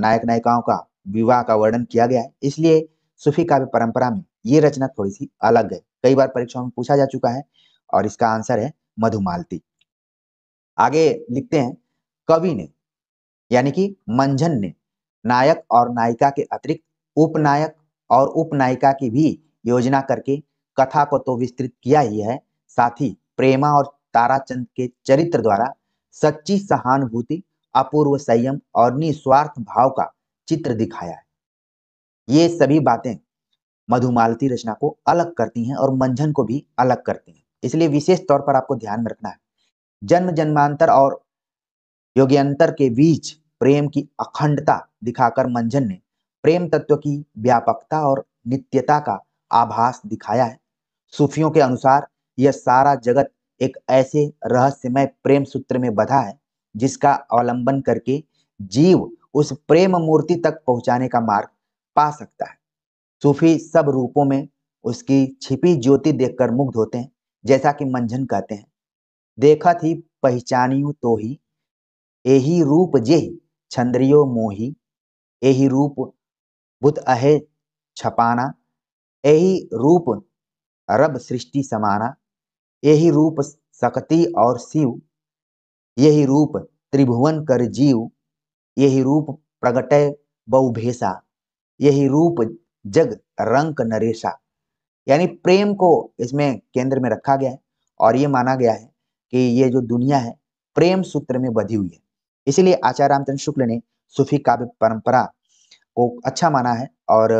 Speaker 1: नायक नायिकाओं का विवाह का वर्णन किया गया है इसलिए सूफी काव्य परंपरा में ये रचना थोड़ी सी अलग है कई बार परीक्षाओं में पूछा जा चुका है और इसका आंसर है मधुमालती आगे लिखते हैं कवि ने यानी कि मंझन ने नायक और नायिका के अतिरिक्त उपनायक और उपनायिका की भी योजना करके कथा को तो विस्तृत किया ही है साथ ही प्रेमा और ताराचंद के चरित्र द्वारा सच्ची सहानुभूति अपूर्व संयम और निस्वार्थ भाव का चित्र दिखाया है ये सभी बातें मधुमालती रचना को अलग करती हैं और मंझन को भी अलग करती हैं इसलिए विशेष तौर पर आपको ध्यान में रखना है जन्म जन्मांतर और योग्यंतर अंतर के बीच प्रेम की अखंडता दिखाकर मंजन ने प्रेम तत्व की व्यापकता और नित्यता का आभास दिखाया है सूफियों के अनुसार यह सारा जगत एक ऐसे रहस्यमय प्रेम सूत्र में बधा है जिसका अवलंबन करके जीव उस प्रेम मूर्ति तक पहुंचाने का मार्ग पा सकता है सूफी सब रूपों में उसकी छिपी ज्योति देखकर मुग्ध होते हैं जैसा कि मंझन कहते हैं देखा थी पहचानियों तो ही एही रूप जे छंद्रियो मोही एही रूप बुत अहे छपाना एही रूप रब सृष्टि समाना यही रूप शक्ति और शिव यही रूप त्रिभुवन कर जीव यही रूप प्रगटे बहुभेषा यही रूप जग रंक नरेशा यानी प्रेम को इसमें केंद्र में रखा गया है और ये माना गया है कि ये जो दुनिया है प्रेम सूत्र में बधी हुई है इसीलिए आचार्य रामचंद्र शुक्ल ने सूफी काव्य परंपरा को अच्छा माना है और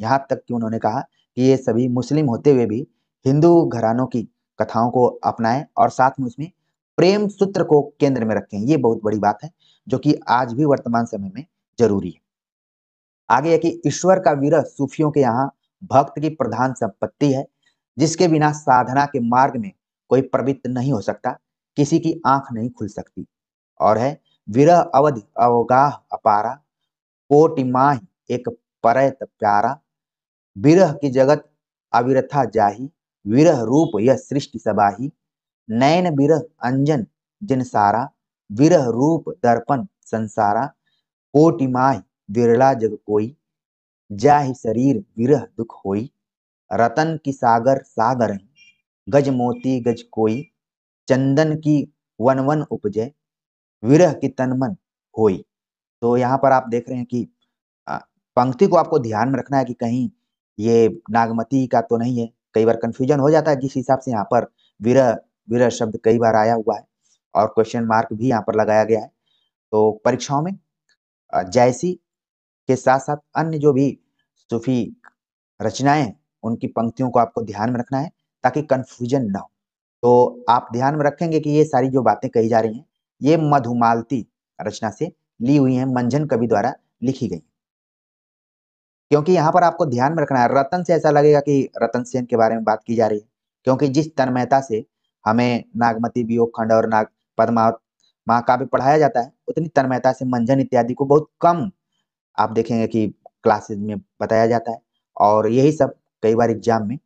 Speaker 1: यहाँ तक कि उन्होंने कहा कि ये सभी मुस्लिम होते हुए भी हिंदू घरानों की कथाओं को अपनाएं और साथ में उसमें प्रेम सूत्र को केंद्र में रखें ये बहुत बड़ी बात है जो कि आज भी वर्तमान समय में जरूरी है आगे है कि ईश्वर का विरह सूफियों के यहाँ भक्त की प्रधान संपत्ति है जिसके बिना साधना के मार्ग में कोई प्रवृत्त नहीं हो सकता किसी की आंख नहीं खुल सकती और है विरह अवधि अवगाह अपारा कोटि माह एक परयत प्यारा विरह की जगत अविरथा जाही विरह रूप यह सृष्टि सबाही नयन विरह अंजन जिन सारा विरह रूप दर्पण संसारा कोटि माह विरला जग कोई जाहि शरीर विरह दुख होई रतन की सागर सागर गज मोती गज कोई चंदन की वन वन उपजय विरह की तनमन होई तो यहाँ पर आप देख रहे हैं कि पंक्ति को आपको ध्यान में रखना है कि कहीं ये नागमती का तो नहीं है कई बार कन्फ्यूजन हो जाता है जिस हिसाब से यहाँ पर विरह विरह शब्द कई बार आया हुआ है और क्वेश्चन मार्क भी यहाँ पर लगाया गया है तो परीक्षाओं में जैसी के साथ साथ अन्य जो भी सूफी रचनाएं उनकी पंक्तियों को आपको ध्यान में रखना है ताकि कन्फ्यूजन ना हो तो आप ध्यान में रखेंगे कि ये सारी जो बातें कही जा रही हैं ये मधुमालती रचना से ली हुई है मंजन कवि द्वारा लिखी गई क्योंकि यहाँ पर आपको ध्यान में रखना है रतन से ऐसा लगेगा कि रतन सेन के बारे में बात की जा रही है क्योंकि जिस तन्मयता से हमें नागमती वियोग खंड और नाग पद्मावत महाकाव्य पढ़ाया जाता है उतनी तन्मयता से मंजन इत्यादि को बहुत कम आप देखेंगे कि क्लासेज में बताया जाता है और यही सब कई बार एग्जाम में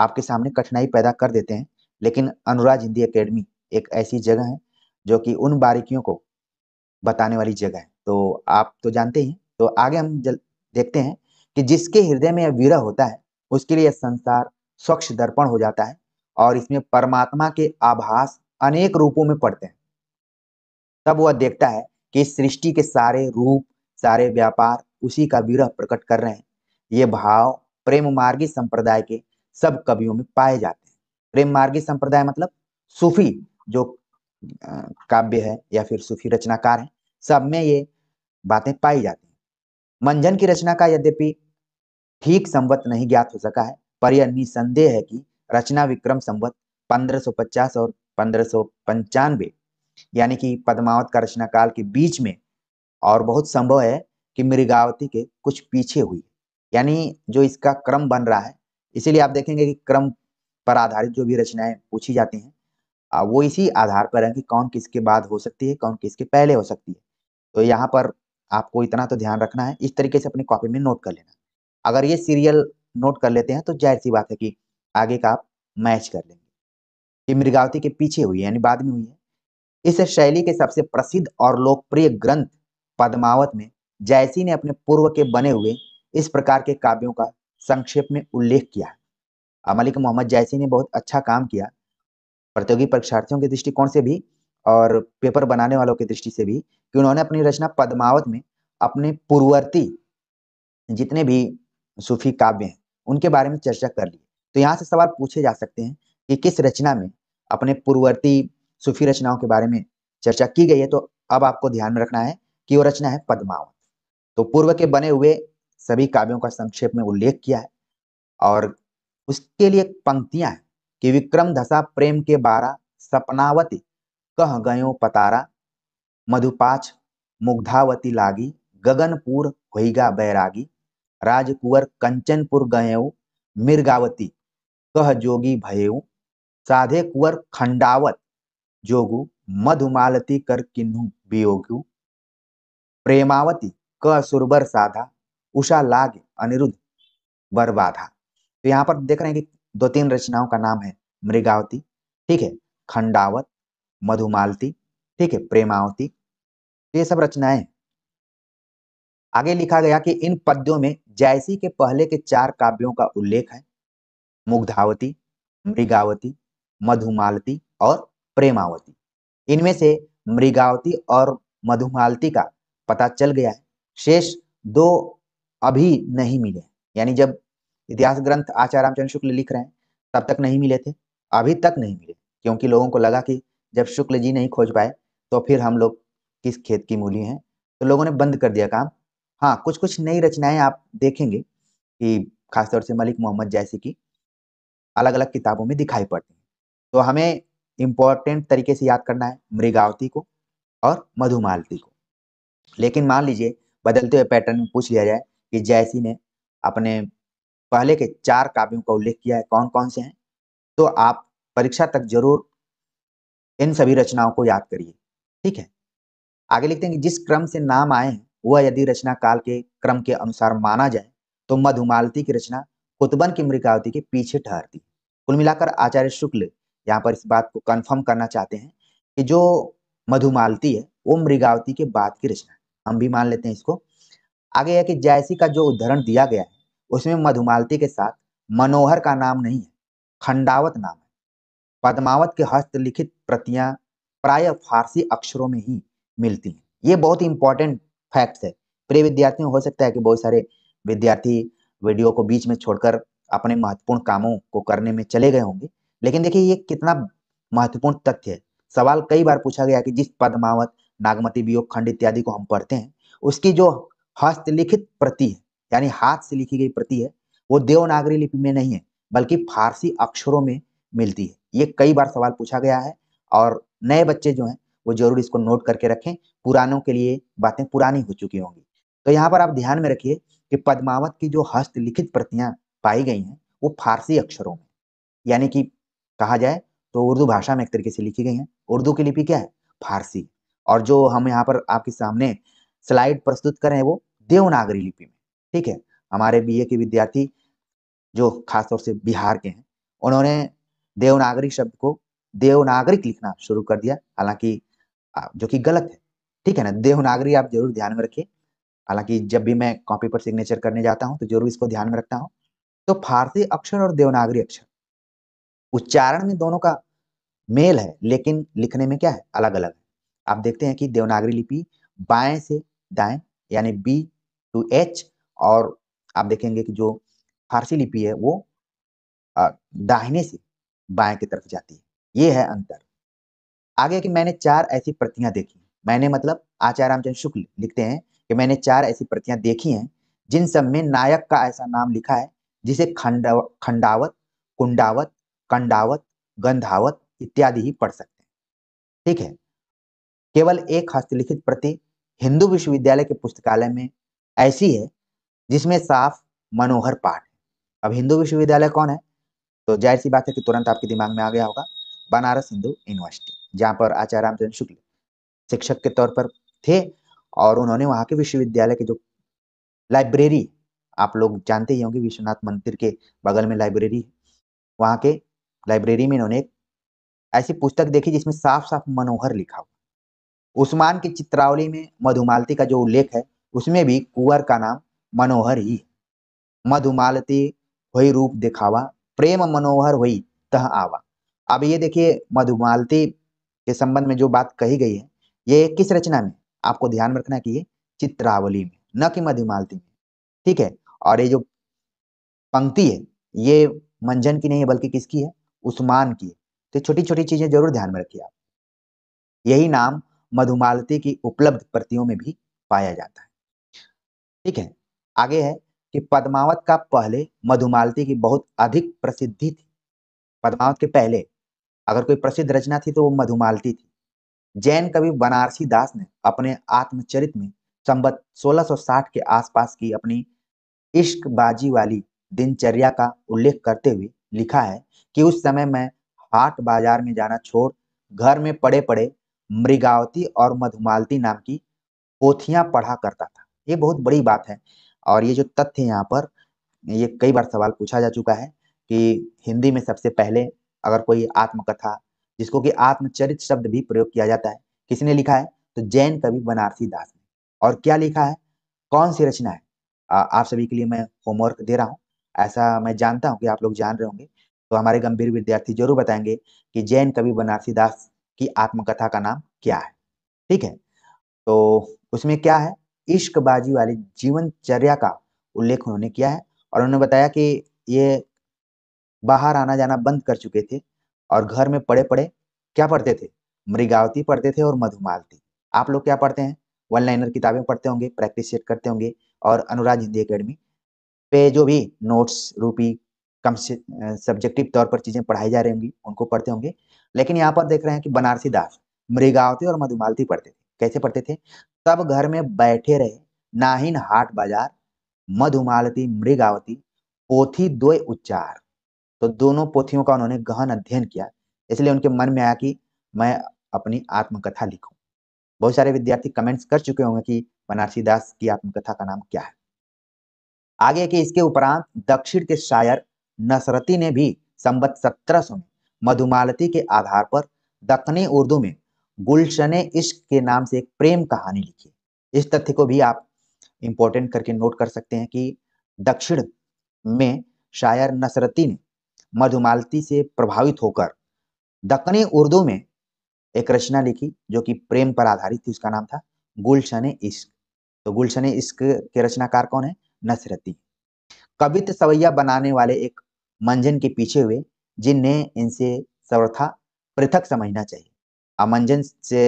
Speaker 1: आपके सामने कठिनाई पैदा कर देते हैं लेकिन अनुराज हिंदी अकेडमी एक ऐसी जगह है जो कि उन बारीकियों को बताने वाली जगह है तो आप तो जानते ही तो आगे हम जल देखते हैं कि जिसके हृदय में यह विरह होता है उसके लिए संसार स्वच्छ दर्पण हो जाता है और इसमें परमात्मा के आभास अनेक रूपों में पड़ते हैं तब वह देखता है कि इस सृष्टि के सारे रूप सारे व्यापार उसी का विरह प्रकट कर रहे हैं ये भाव प्रेम मार्गी संप्रदाय के सब कवियों में पाए जाते हैं प्रेम मार्गी संप्रदाय मतलब सूफी जो काव्य है या फिर सूफी रचनाकार है सब में ये बातें पाई जाती हैं मंजन की रचना का यद्यपि ठीक संवत नहीं ज्ञात हो सका है पर यह निसंदेह है कि रचना विक्रम संवत 1550 और पंद्रह यानी कि पद्मावत का रचना काल के बीच में और बहुत संभव है कि मृगावती के कुछ पीछे हुई यानी जो इसका क्रम बन रहा है इसीलिए आप देखेंगे कि क्रम पर आधारित जो भी रचनाएं पूछी जाती हैं वो इसी आधार पर है कि कौन किसके बाद हो सकती है कौन किसके पहले हो सकती है तो यहाँ पर आपको इतना तो ध्यान रखना है इस तरीके से अपनी कॉपी में नोट कर लेना अगर ये सीरियल नोट कर लेते हैं तो जाहिर सी बात है कि आगे का आप मैच कर लेंगे ये मृगावती के पीछे हुई है यानी बाद में हुई है इस शैली के सबसे प्रसिद्ध और लोकप्रिय ग्रंथ पद्मावत में जयसी ने अपने पूर्व के बने हुए इस प्रकार के काव्यों का संक्षेप में उल्लेख किया है मलिक मोहम्मद जयसी ने बहुत अच्छा काम किया प्रतियोगी परीक्षार्थियों के दृष्टिकोण से भी और पेपर बनाने वालों की दृष्टि से भी कि उन्होंने अपनी रचना पद्मावत में अपने पूर्ववर्ती जितने भी सूफी काव्य हैं उनके बारे में चर्चा कर ली तो यहाँ से सवाल पूछे जा सकते हैं कि किस रचना में अपने पूर्ववर्ती सूफी रचनाओं के बारे में चर्चा की गई है तो अब आपको ध्यान में रखना है कि वो रचना है पद्मावत तो पूर्व के बने हुए सभी काव्यों का संक्षेप में उल्लेख किया है और उसके लिए पंक्तियां हैं कि विक्रम धसा प्रेम के बारा सपनावती कह गयो पतारा मधुपाच मुग्धावती लागी गगनपुर होइगा बैरागी राजकुवर कंचनपुर गये मिर्गावती कह जोगी भयऊ साधे कुवर खंडावत जोगु मधुमालती कर किन्हू वियोगु प्रेमावती क सुरबर साधा उषा लाग अनिरुद्ध बरबाधा तो यहाँ पर देख रहे हैं कि दो तीन रचनाओं का नाम है मृगावती ठीक है खंडावत मधुमालती ठीक है प्रेमावती ये सब रचनाएं आगे लिखा गया कि इन पद्यों में जैसी के पहले के चार काव्यों का उल्लेख है मुग्धावती मृगावती मधुमालती और प्रेमावती इनमें से मृगावती और मधुमालती का पता चल गया है शेष दो अभी नहीं मिले यानी जब इतिहास ग्रंथ आचार्य रामचंद्र शुक्ल लिख रहे हैं तब तक नहीं मिले थे अभी तक नहीं मिले क्योंकि लोगों को लगा कि जब शुक्ल जी नहीं खोज पाए तो फिर हम लोग किस खेत की मूली हैं तो लोगों ने बंद कर दिया काम हाँ कुछ कुछ नई रचनाएं आप देखेंगे कि खासतौर से मलिक मोहम्मद जैसे की अलग अलग किताबों में दिखाई पड़ती हैं तो हमें इम्पोर्टेंट तरीके से याद करना है मृगावती को और मधुमालती को लेकिन मान लीजिए बदलते हुए पैटर्न में पूछ लिया जाए कि जैसी ने अपने पहले के चार काव्यों का उल्लेख किया है कौन कौन से हैं तो आप परीक्षा तक जरूर इन सभी रचनाओं को याद करिए ठीक है आगे लिखते हैं कि जिस क्रम से नाम आए हैं वह यदि रचना काल के क्रम के अनुसार माना जाए तो मधुमालती की रचना कुतबन की मृगावती के पीछे ठहरती कुल मिलाकर आचार्य शुक्ल यहाँ पर इस बात को कन्फर्म करना चाहते हैं कि जो मधुमालती है वो मृगावती के बाद की रचना है हम भी मान लेते हैं इसको आगे है कि जैसी का जो उदाहरण दिया गया है उसमें मधुमालती के साथ मनोहर का नाम नहीं है खंडावत नाम है पद्मावत के हस्तलिखित प्रतियां प्राय फारसी अक्षरों में ही मिलती हैं ये बहुत इंपॉर्टेंट फैक्ट है प्रिय विद्यार्थियों हो सकता है कि बहुत सारे विद्यार्थी वीडियो को बीच में छोड़कर अपने महत्वपूर्ण कामों को करने में चले गए होंगे लेकिन देखिए ये कितना महत्वपूर्ण तथ्य है सवाल कई बार पूछा गया कि जिस पद्मावत नागमती वियोग खंड इत्यादि को हम पढ़ते हैं उसकी जो हस्तलिखित प्रति है यानी हाथ से लिखी गई प्रति है वो देवनागरी लिपि में नहीं है बल्कि फारसी अक्षरों में मिलती है ये कई बार सवाल पूछा गया है और नए बच्चे जो हैं वो जरूर इसको नोट करके रखें पुरानों के लिए बातें पुरानी हो चुकी होंगी तो यहाँ पर आप ध्यान में रखिए कि पद्मावत की जो हस्तलिखित प्रतियां पाई गई हैं वो फारसी अक्षरों में यानी कि कहा जाए तो उर्दू भाषा में एक तरीके से लिखी गई हैं उर्दू की लिपि क्या है फारसी और जो हम यहाँ पर आपके सामने स्लाइड प्रस्तुत करें वो देवनागरी लिपि में ठीक है हमारे बीए के विद्यार्थी जो खासतौर से बिहार के हैं उन्होंने देवनागरी शब्द को देवनागरिक लिखना शुरू कर दिया हालांकि जो कि गलत है ठीक है ना देवनागरी आप जरूर ध्यान में रखिए हालांकि जब भी मैं कॉपी पर सिग्नेचर करने जाता हूँ तो जरूर इसको ध्यान में रखता हूँ तो फारसी अक्षर और देवनागरी अक्षर उच्चारण में दोनों का मेल है लेकिन लिखने में क्या है अलग अलग है आप देखते हैं कि देवनागरी लिपि बाएं से दाएं यानी बी टू एच और आप देखेंगे कि जो फारसी लिपि है वो दाहिने से बाएं की तरफ जाती है ये है अंतर आगे कि मैंने चार ऐसी प्रतियां देखी मैंने मतलब आचार्य रामचंद्र शुक्ल लिखते हैं कि मैंने चार ऐसी प्रतियां देखी हैं जिन सब में नायक का ऐसा नाम लिखा है जिसे खंडाव, खंडावत कुंडावत कंडावत गंधावत इत्यादि ही पढ़ सकते हैं ठीक है केवल एक हस्तलिखित प्रति हिंदू विश्वविद्यालय के पुस्तकालय में ऐसी है जिसमें साफ मनोहर पाठ अब हिंदू विश्वविद्यालय कौन है तो जाहिर सी बात है कि तुरंत आपके दिमाग में आ गया होगा बनारस हिंदू यूनिवर्सिटी जहाँ पर आचार्य रामचंद्र शुक्ल शिक्षक के तौर पर थे और उन्होंने वहाँ के विश्वविद्यालय के जो लाइब्रेरी आप लोग जानते ही होंगे विश्वनाथ मंदिर के बगल में लाइब्रेरी वहाँ के लाइब्रेरी में इन्होंने ऐसी पुस्तक देखी जिसमें साफ साफ मनोहर लिखा हुआ उस्मान की चित्रावली में मधुमालती का जो उल्लेख है उसमें भी कुंवर का नाम मनोहरी मधुमालती हुई रूप दिखावा प्रेम मनोहर हुई तह आवा अब ये देखिए मधुमालती के संबंध में जो बात कही गई है ये किस रचना में आपको ध्यान में रखना कि ये चित्रावली में न कि मधुमालती में ठीक है और ये जो पंक्ति है ये मंजन की नहीं है बल्कि किसकी है उस्मान की है तो छोटी छोटी चीजें जरूर ध्यान में रखिए आप यही नाम मधुमालती की उपलब्ध प्रतियों में भी पाया जाता है ठीक है आगे है कि पद्मावत का पहले मधुमालती की बहुत अधिक प्रसिद्धि थी पद्मावत के पहले अगर कोई प्रसिद्ध रचना थी तो वो मधुमालती थी जैन कवि बनारसी दास ने अपने आत्मचरित में संबत 1660 के आसपास की अपनी इश्कबाजी वाली दिनचर्या का उल्लेख करते हुए लिखा है कि उस समय मैं हाट बाजार में जाना छोड़ घर में पड़े पड़े मृगावती और मधुमालती नाम की पोथियां पढ़ा करता था ये बहुत बड़ी बात है और ये जो तथ्य यहाँ पर ये कई बार सवाल पूछा जा चुका है कि हिंदी में सबसे पहले अगर कोई आत्मकथा जिसको कि आत्मचरित शब्द भी प्रयोग किया जाता है किसने लिखा है तो जैन कवि बनारसी दास ने और क्या लिखा है कौन सी रचना है आ, आप सभी के लिए मैं होमवर्क दे रहा हूँ ऐसा मैं जानता हूँ कि आप लोग जान रहे होंगे तो हमारे गंभीर विद्यार्थी जरूर बताएंगे कि जैन कवि बनारसी दास की आत्मकथा का नाम क्या है ठीक है तो उसमें क्या है इश्कबाजी वाली जीवनचर्या का उल्लेख उन्होंने किया है और उन्होंने बताया कि ये बाहर आना जाना बंद कर चुके थे और घर में पड़े पड़े क्या पढ़ते थे मृगावती पढ़ते थे और मधुमालती आप लोग क्या पढ़ते हैं वन लाइनर किताबें पढ़ते होंगे प्रैक्टिस सेट करते होंगे और अनुराग हिंदी अकेडमी पे जो भी नोट्स रूपी कम से सब्जेक्टिव तौर पर चीज़ें पढ़ाई जा रही होंगी उनको पढ़ते होंगे लेकिन यहाँ पर देख रहे हैं कि बनारसी दास मृगावती और मधुमालती पढ़ते थे कैसे पढ़ते थे सब घर में बैठे रहे नाहिन हाट बाजार मधुमालती मृगावती पोथी दो उच्चार तो दोनों पोथियों का उन्होंने गहन अध्ययन किया इसलिए उनके मन में आया कि मैं अपनी आत्मकथा लिखूं बहुत सारे विद्यार्थी कमेंट्स कर चुके होंगे कि बनारसी दास की आत्मकथा का नाम क्या है आगे के इसके उपरांत दक्षिण के शायर नसरती ने भी संबत सत्रह में मधुमालती के आधार पर दक्षिणी उर्दू में गुलशन इश्क के नाम से एक प्रेम कहानी लिखी इस तथ्य को भी आप इम्पोर्टेंट करके नोट कर सकते हैं कि दक्षिण में शायर नसरती ने मधुमालती से प्रभावित होकर दक्कनी उर्दू में एक रचना लिखी जो कि प्रेम पर आधारित थी उसका नाम था गुलशन इश्क तो गुलशन इश्क के रचनाकार कौन है नसरती कवित सवैया बनाने वाले एक मंजन के पीछे हुए जिनने इनसे सर्वथा पृथक समझना चाहिए अमंजन से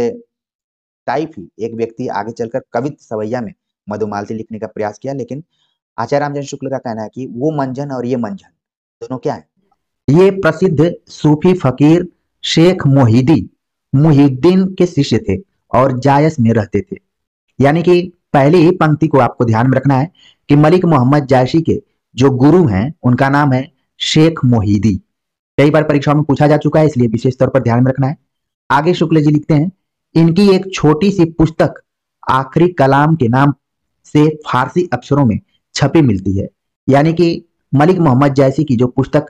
Speaker 1: टाइप ही एक व्यक्ति आगे चलकर कवित सवैया में मधुमालती लिखने का प्रयास किया लेकिन आचार्य रामजन शुक्ल का कहना है कि वो मंजन और ये मंजन दोनों क्या है ये प्रसिद्ध सूफी फकीर शेख मोहिदी मुहिद्दीन के शिष्य थे और जायस में रहते थे यानी कि पहली ही पंक्ति को आपको ध्यान में रखना है कि मलिक मोहम्मद जायसी के जो गुरु हैं उनका नाम है शेख मोहिदी कई बार परीक्षाओं में पूछा जा चुका है इसलिए विशेष तौर पर ध्यान में रखना है आगे शुक्ल जी लिखते हैं इनकी एक छोटी सी पुस्तक आखिरी कलाम के नाम से फारसी अक्षरों में छपी मिलती है यानी कि मलिक मोहम्मद जैसी की जो पुस्तक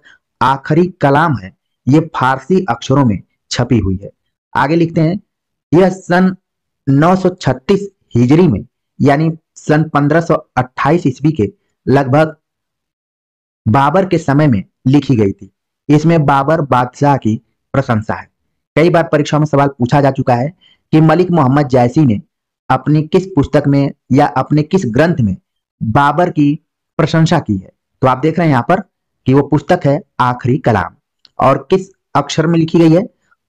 Speaker 1: आखिरी कलाम है ये फारसी अक्षरों में छपी हुई है आगे लिखते हैं यह सन 936 हिजरी में यानी सन 1528 ईस्वी के लगभग बाबर के समय में लिखी गई थी इसमें बाबर बादशाह की प्रशंसा है कई बार परीक्षा में सवाल पूछा जा चुका है कि मलिक मोहम्मद जैसी ने अपनी किस पुस्तक में या अपने किस ग्रंथ में बाबर की प्रशंसा की है तो आप देख रहे हैं यहाँ पर कि वो पुस्तक है आखिरी कलाम और किस अक्षर में लिखी गई है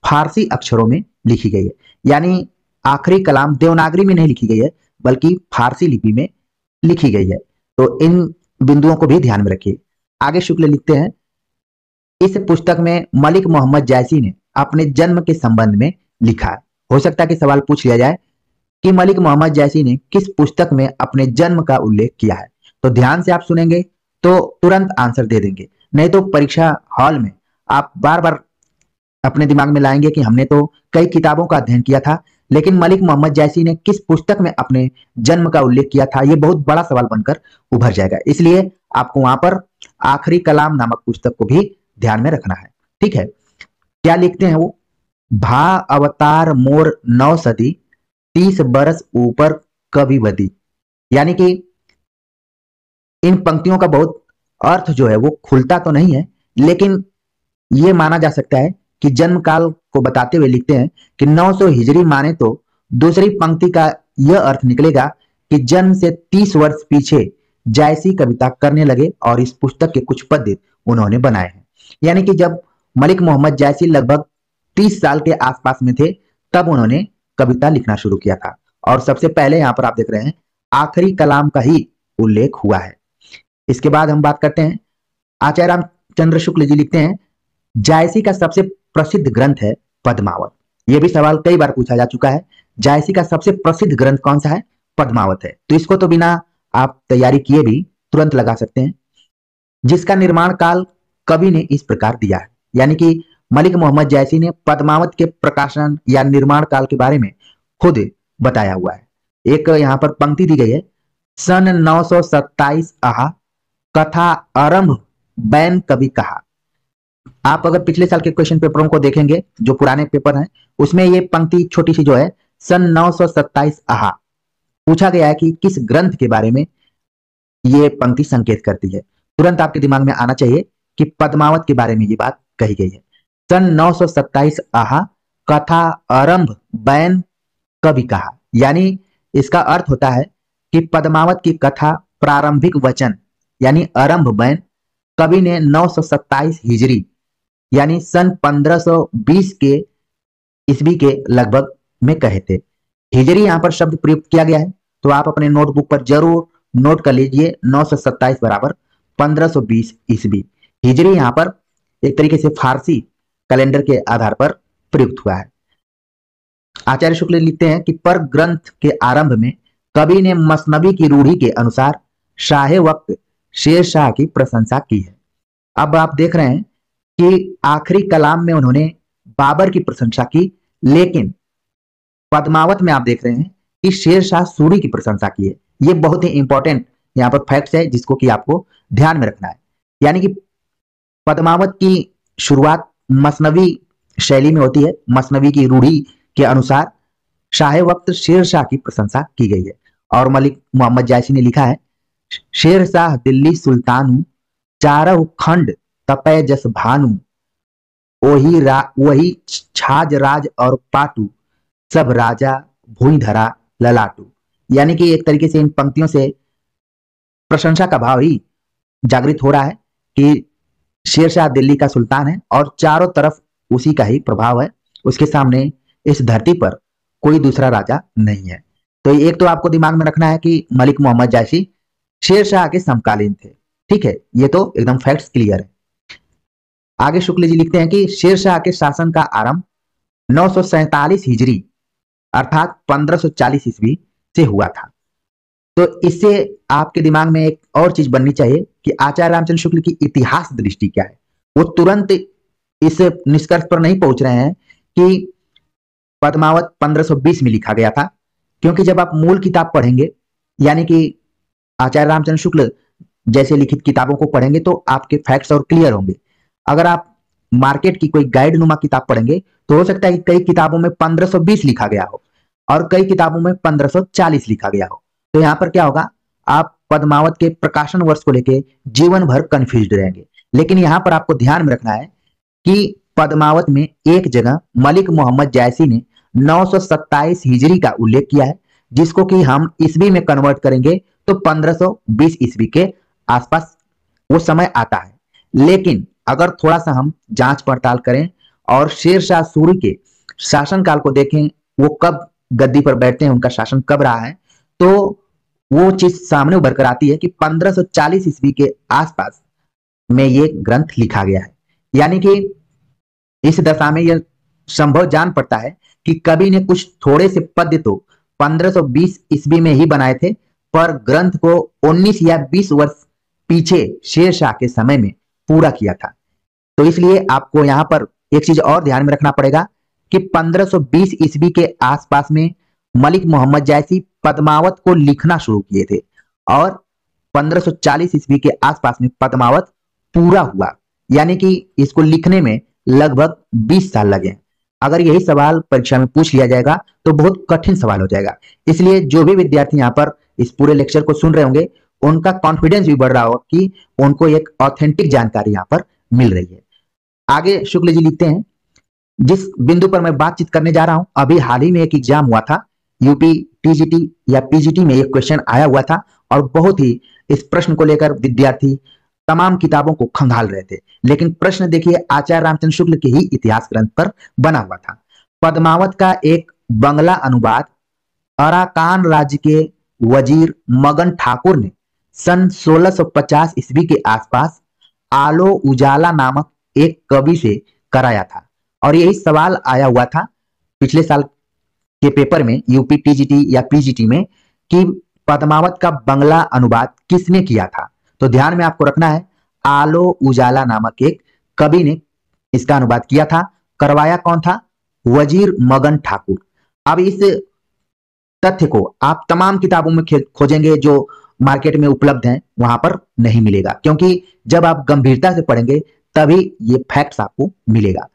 Speaker 1: फारसी अक्षरों में लिखी गई है यानी आखिरी कलाम देवनागरी में नहीं लिखी गई है बल्कि फारसी लिपि में लिखी गई है तो इन बिंदुओं को भी ध्यान में रखिए आगे शुक्ल लिखते हैं इस पुस्तक में मलिक मोहम्मद जैसी ने अपने जन्म के संबंध में लिखा है हो सकता है कि सवाल पूछ लिया जाए कि मलिक मोहम्मद जैसी ने किस पुस्तक में अपने जन्म का उल्लेख किया है तो ध्यान से आप सुनेंगे तो तुरंत आंसर दे देंगे नहीं तो परीक्षा हॉल में आप बार बार अपने दिमाग में लाएंगे कि हमने तो कई किताबों का अध्ययन किया था लेकिन मलिक मोहम्मद जैसी ने किस पुस्तक में अपने जन्म का उल्लेख किया था यह बहुत बड़ा सवाल बनकर उभर जाएगा इसलिए आपको वहां पर आखिरी कलाम नामक पुस्तक को भी ध्यान में रखना है ठीक है क्या लिखते हैं वो भा अवतार मोर नौ सदी तीस बरस ऊपर कभी बदी यानी कि इन पंक्तियों का बहुत अर्थ जो है वो खुलता तो नहीं है लेकिन ये माना जा सकता है कि जन्म काल को बताते हुए लिखते हैं कि 900 हिजरी माने तो दूसरी पंक्ति का यह अर्थ निकलेगा कि जन्म से 30 वर्ष पीछे जायसी कविता करने लगे और इस पुस्तक के कुछ पद उन्होंने बनाए हैं यानी कि जब मलिक मोहम्मद जायसी लगभग 30 साल के आसपास में थे तब उन्होंने कविता लिखना शुरू किया था और सबसे पहले यहाँ पर आप देख रहे हैं आखिरी कलाम का ही उल्लेख हुआ है इसके बाद हम बात करते हैं आचार्य राम चंद्र शुक्ल जी लिखते हैं जायसी का सबसे प्रसिद्ध ग्रंथ है पद्मावत यह भी सवाल कई बार पूछा जा चुका है जायसी का सबसे प्रसिद्ध ग्रंथ कौन सा है पद्मावत है तो इसको तो बिना आप तैयारी किए भी तुरंत लगा सकते हैं जिसका निर्माण काल कवि ने इस प्रकार दिया है यानी कि मलिक मोहम्मद जैसी ने पद्मावत के प्रकाशन या निर्माण काल के बारे में खुद बताया हुआ है एक यहाँ पर पंक्ति दी गई है सन नौ सौ कथा आरंभ बैन कवि कहा आप अगर पिछले साल के क्वेश्चन पेपरों को देखेंगे जो पुराने पेपर हैं उसमें ये पंक्ति छोटी सी जो है सन नौ आहा पूछा गया है कि किस ग्रंथ के बारे में ये पंक्ति संकेत करती है तुरंत आपके दिमाग में आना चाहिए कि पद्मावत के बारे में ये बात कही गई है सन नौ आहा कथा आरंभ बैन कवि कहा यानी इसका अर्थ होता है कि पद्मावत की कथा प्रारंभिक वचन यानी आरंभ बैन कवि ने नौ हिजरी यानी सन 1520 के ईस्वी के लगभग में कहे थे हिजरी यहां पर शब्द प्रयुक्त किया गया है तो आप अपने नोटबुक पर जरूर नोट कर लीजिए नौ बराबर 1520 ईस्वी हिजरी यहाँ पर एक तरीके से फारसी कैलेंडर के आधार पर प्रयुक्त हुआ है आचार्य शुक्ल लिखते हैं कि पर ग्रंथ के आरंभ में कवि ने मसनबी की रूढ़ी के अनुसार शाह वक्त शेर शाह की प्रशंसा की है अब आप देख रहे हैं कि आखिरी कलाम में उन्होंने बाबर की प्रशंसा की लेकिन पद्मावत में आप देख रहे हैं कि शेर शाह सूरी की प्रशंसा की है ये बहुत ही इंपॉर्टेंट यहाँ पर फैक्ट्स है जिसको कि आपको ध्यान में रखना है यानी कि पद्मावत की शुरुआत मसनवी शैली में होती है मसनवी की रूढ़ी के अनुसार शाह वक्त शेर शाह की प्रशंसा की गई है और मलिक मोहम्मद जायसी ने लिखा है शेर शाह दिल्ली सुल्तान चारह खंड तपय जस भानु वही रा वही छाज राज और पाटू सब राजा भूई धरा ललाटू यानी कि एक तरीके से इन पंक्तियों से प्रशंसा का भाव ही जागृत हो रहा है कि शेरशाह दिल्ली का सुल्तान है और चारों तरफ उसी का ही प्रभाव है उसके सामने इस धरती पर कोई दूसरा राजा नहीं है तो एक तो आपको दिमाग में रखना है कि मलिक मोहम्मद जायसी शेरशाह के समकालीन थे ठीक है ये तो एकदम फैक्ट्स क्लियर है आगे शुक्ल जी लिखते हैं कि शेरशाह के शासन का आरंभ नौ हिजरी अर्थात 1540 ईस्वी से हुआ था तो इससे आपके दिमाग में एक और चीज बननी चाहिए कि आचार्य रामचंद्र शुक्ल की इतिहास दृष्टि क्या है वो तुरंत इस निष्कर्ष पर नहीं पहुंच रहे हैं कि पद्मावत 1520 में लिखा गया था क्योंकि जब आप मूल किताब पढ़ेंगे यानी कि आचार्य रामचंद्र शुक्ल जैसे लिखित किताबों को पढ़ेंगे तो आपके फैक्ट्स और क्लियर होंगे अगर आप मार्केट की कोई गाइड नुमा किताब पढ़ेंगे तो हो सकता है कि कई किताबों में 1520 लिखा गया हो और कई किताबों में 1540 लिखा गया हो तो यहाँ पर क्या होगा आप पद्मावत के प्रकाशन वर्ष को लेके जीवन भर कंफ्यूज रहेंगे लेकिन यहाँ पर आपको ध्यान में रखना है कि पद्मावत में एक जगह मलिक मोहम्मद जैसी ने नौ हिजरी का उल्लेख किया है जिसको कि हम ईस्वी में कन्वर्ट करेंगे तो 1520 ईस्वी के आसपास वो समय आता है लेकिन अगर थोड़ा सा हम जांच पड़ताल करें और शेर शाह सूरी के शासनकाल को देखें वो कब गद्दी पर बैठते हैं उनका शासन कब रहा है तो वो चीज सामने उभर कर आती है कि 1540 ईस्वी के आसपास में ये ग्रंथ लिखा गया है यानी कि इस दशा में यह संभव जान पड़ता है कि कवि ने कुछ थोड़े से पद्य तो 1520 ईस्वी में ही बनाए थे पर ग्रंथ को 19 या 20 वर्ष पीछे शेरशाह के समय में पूरा किया था तो इसलिए आपको यहाँ पर एक चीज और ध्यान में रखना पड़ेगा कि 1520 ईस्वी के आसपास में मलिक मोहम्मद जैसी पद्मावत को लिखना शुरू किए थे और 1540 ईस्वी के आसपास में पद्मावत पूरा हुआ यानी कि इसको लिखने में लगभग 20 साल लगे अगर यही सवाल परीक्षा में पूछ लिया जाएगा तो बहुत कठिन सवाल हो जाएगा इसलिए जो भी विद्यार्थी यहाँ पर इस पूरे लेक्चर को सुन रहे होंगे उनका कॉन्फिडेंस भी बढ़ रहा होगा कि उनको एक ऑथेंटिक जानकारी यहाँ पर मिल रही है आगे शुक्ल जी लिखते हैं जिस बिंदु पर मैं बातचीत करने जा रहा हूं अभी हाल ही में एक एग्जाम हुआ था यूपी टीजीटी या पीजीटी में एक क्वेश्चन आया हुआ था और बहुत ही इस प्रश्न को लेकर विद्यार्थी तमाम किताबों को खंगाल रहे थे लेकिन प्रश्न देखिए आचार्य रामचंद्र शुक्ल के ही इतिहास ग्रंथ पर बना हुआ था पद्मावत का एक बंगला अनुवाद अराकान राज्य के वजीर मगन ठाकुर ने सन 1650 ईस्वी के आसपास आलो उजाला नामक एक कवि से कराया था और यही सवाल आया हुआ था पिछले साल के पेपर में यूपी टीजीटी या पीजीटी में कि पद्मावत का बंगला अनुवाद किसने किया था तो ध्यान में आपको रखना है आलो उजाला नामक एक कवि ने इसका अनुवाद किया था करवाया कौन था वजीर मगन ठाकुर अब इस तथ्य को आप तमाम किताबों में खोजेंगे जो मार्केट में उपलब्ध हैं वहां पर नहीं मिलेगा क्योंकि जब आप गंभीरता से पढ़ेंगे तभी ये फैक्ट्स आपको मिलेगा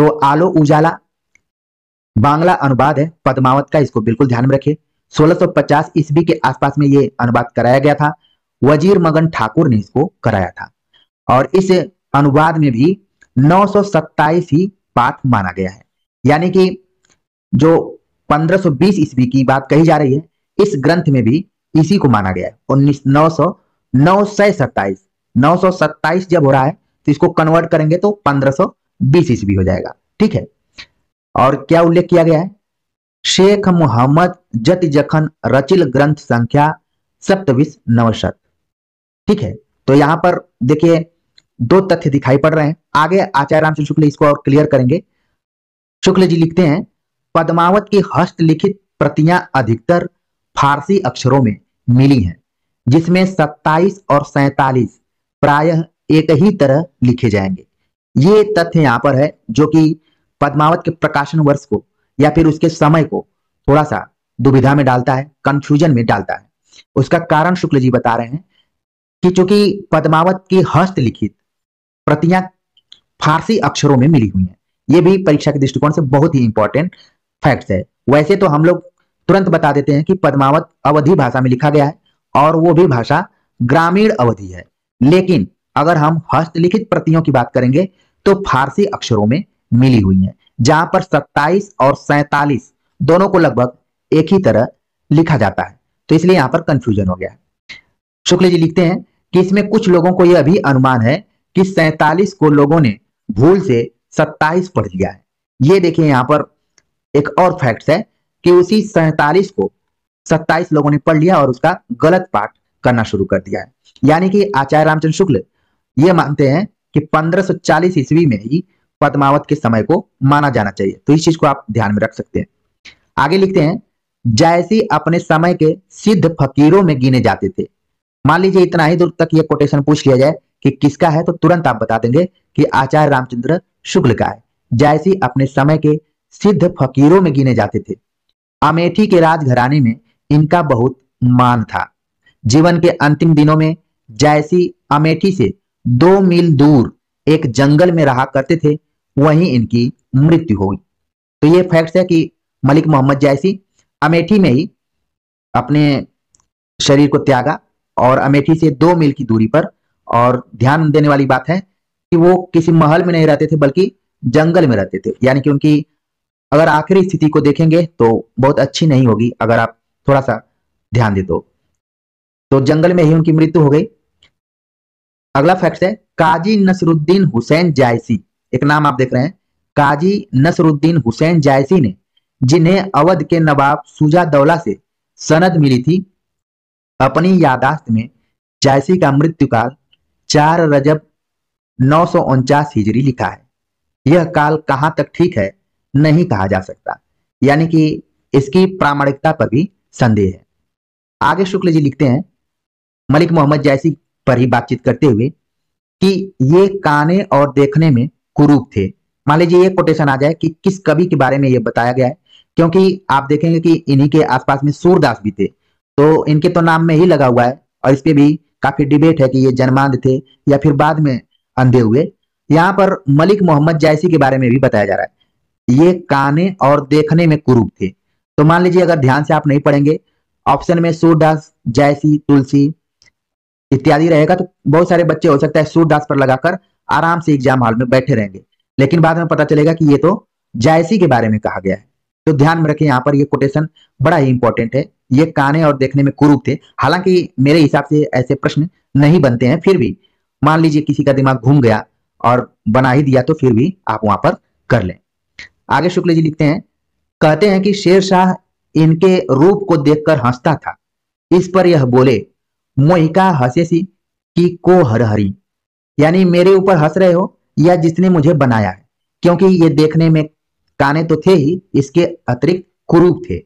Speaker 1: तो आलो उजाला बांग्ला अनुवाद है पद्मावत का इसको बिल्कुल ध्यान में रखिए सोलह ईस्वी के आसपास में ये अनुवाद कराया गया था वजीर मगन ठाकुर ने इसको कराया था और इस अनुवाद में भी नौ ही पाठ माना गया है यानी कि जो 1520 ईस्वी की बात कही जा रही है इस ग्रंथ में भी इसी को माना गया है उन्नीस नौ सौ नौ नौ सौ जब हो रहा है तो इसको कन्वर्ट करेंगे तो 1520 ईस्वी हो जाएगा ठीक है और क्या उल्लेख किया गया है शेख मोहम्मद जत जखन रचिल ग्रंथ संख्या सप्तविश नवशत ठीक है तो यहां पर देखिए दो तथ्य दिखाई पड़ रहे हैं आगे आचार्य रामचंद्र शुक्ल इसको और क्लियर करेंगे शुक्ल जी लिखते हैं पद्मावत की हस्तलिखित प्रतियां अधिकतर फारसी अक्षरों में मिली हैं जिसमें 27 और 47 प्रायः एक ही तरह लिखे जाएंगे ये तथ्य यहां पर है जो कि पद्मावत के प्रकाशन वर्ष को या फिर उसके समय को थोड़ा सा दुविधा में डालता है कंफ्यूजन में डालता है उसका कारण शुक्ल जी बता रहे हैं कि चूंकि पद्मावत की हस्तलिखित प्रतियां फारसी अक्षरों में मिली हुई हैं ये भी परीक्षा के दृष्टिकोण से बहुत ही इंपॉर्टेंट फैक्ट है वैसे तो हम लोग तुरंत बता देते हैं कि पद्मावत अवधि भाषा में लिखा गया है और वो भी भाषा ग्रामीण अवधि है लेकिन अगर हम हस्तलिखित प्रतियों की बात करेंगे तो फारसी अक्षरों में मिली हुई है जहां पर 27 और 47 दोनों को लगभग एक ही तरह लिखा जाता है तो इसलिए यहां पर कंफ्यूजन हो गया शुक्ल जी लिखते हैं कि इसमें कुछ लोगों को यह अभी अनुमान है कि सैतालीस को लोगों ने भूल से 27 पढ़ लिया है ये देखिए यहाँ पर एक और फैक्ट है कि उसी सैतालीस को सत्ताईस लोगों ने पढ़ लिया और उसका गलत पाठ करना शुरू कर दिया है यानी कि आचार्य रामचंद्र शुक्ल ये मानते हैं कि 1540 ईस्वी में ही पद्मावत के समय को माना जाना चाहिए तो इस चीज को आप ध्यान में रख सकते हैं आगे लिखते हैं जैसी अपने समय के सिद्ध फकीरों में गिने जाते थे मान लीजिए इतना ही दूर तक ये कोटेशन पूछ लिया जाए कि किसका है तो तुरंत आप बता देंगे कि आचार्य रामचंद्र शुक्ल का है जायसी अपने समय के सिद्ध फकीरों में गिने जाते थे अमेठी के राजघराने में इनका बहुत मान था जीवन के अंतिम दिनों में जैसी अमेठी से दो मील दूर एक जंगल में रहा करते थे वहीं इनकी मृत्यु होगी तो ये फैक्ट्स है कि मलिक मोहम्मद जैसी अमेठी में ही अपने शरीर को त्यागा और अमेठी से दो मील की दूरी पर और ध्यान देने वाली बात है कि वो किसी महल में नहीं रहते थे बल्कि जंगल में रहते थे यानी कि उनकी अगर आखिरी स्थिति को देखेंगे तो बहुत अच्छी नहीं होगी अगर आप थोड़ा सा ध्यान दे दो तो।, तो जंगल में ही उनकी मृत्यु हो गई अगला फैक्ट है काजी नसरुद्दीन हुसैन जायसी एक नाम आप देख रहे हैं काजी नसरुद्दीन हुसैन जायसी ने जिन्हें अवध के नवाब सुजा दौला से सनद मिली थी अपनी यादाश्त में जायसी का मृत्युकाल चार रजब नौ हिजरी लिखा है यह काल कहां तक ठीक है नहीं कहा जा सकता यानी कि इसकी प्रामाणिकता पर भी संदेह है आगे शुक्ल जी लिखते हैं मलिक मोहम्मद जैसी पर ही बातचीत करते हुए कि ये काने और देखने में कुरूप थे मान लीजिए ये कोटेशन आ जाए कि किस कवि के बारे में ये बताया गया है क्योंकि आप देखेंगे कि इन्हीं के आसपास में सूरदास भी थे तो इनके तो नाम में ही लगा हुआ है और इस पर भी काफी डिबेट है कि ये जन्मांध थे या फिर बाद में अंधे हुए यहाँ पर मलिक मोहम्मद जायसी के बारे में भी बताया जा रहा है ये काने और देखने में कुरूप थे तो मान लीजिए अगर ध्यान से आप नहीं पढ़ेंगे ऑप्शन में सूरदास जायसी तुलसी इत्यादि रहेगा तो बहुत सारे बच्चे हो सकता है सूरदास पर लगाकर आराम से एग्जाम हॉल में बैठे रहेंगे लेकिन बाद में पता चलेगा कि ये तो जायसी के बारे में कहा गया है तो ध्यान में रखें यहाँ पर ये कोटेशन बड़ा ही इंपॉर्टेंट है ये काने और देखने में कुरूप थे हालांकि मेरे हिसाब से ऐसे प्रश्न नहीं बनते हैं फिर भी मान लीजिए किसी का दिमाग घूम गया और बना ही दिया तो फिर भी आप वहां पर कर लें आगे शुक्ल जी लिखते हैं कहते हैं कि शेर शाह इनके रूप को देखकर हंसता था इस पर यह बोले मोहिका हंसे सी की को हर हरी यानी मेरे ऊपर हंस रहे हो या जिसने मुझे बनाया है क्योंकि ये देखने में काने तो थे ही इसके अतिरिक्त कुरूप थे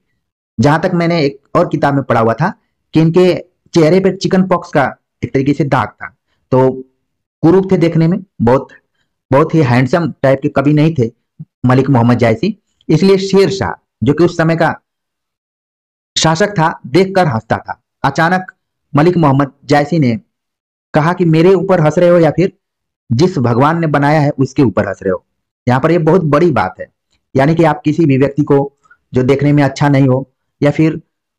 Speaker 1: जहां तक मैंने एक और किताब में पढ़ा हुआ था कि इनके चेहरे पर चिकन पॉक्स का एक तरीके से दाग था तो कुरूप थे देखने में बहुत बहुत ही हैंडसम टाइप के कभी नहीं थे मलिक मोहम्मद जायसी इसलिए शेर शाह जो कि उस समय का शासक था देखकर हंसता था अचानक मलिक मोहम्मद जायसी ने कहा कि मेरे ऊपर हंस रहे हो या फिर जिस भगवान ने बनाया है उसके ऊपर हंस रहे हो यहाँ पर यह बहुत बड़ी बात है यानी कि आप किसी भी व्यक्ति को जो देखने में अच्छा नहीं हो या फिर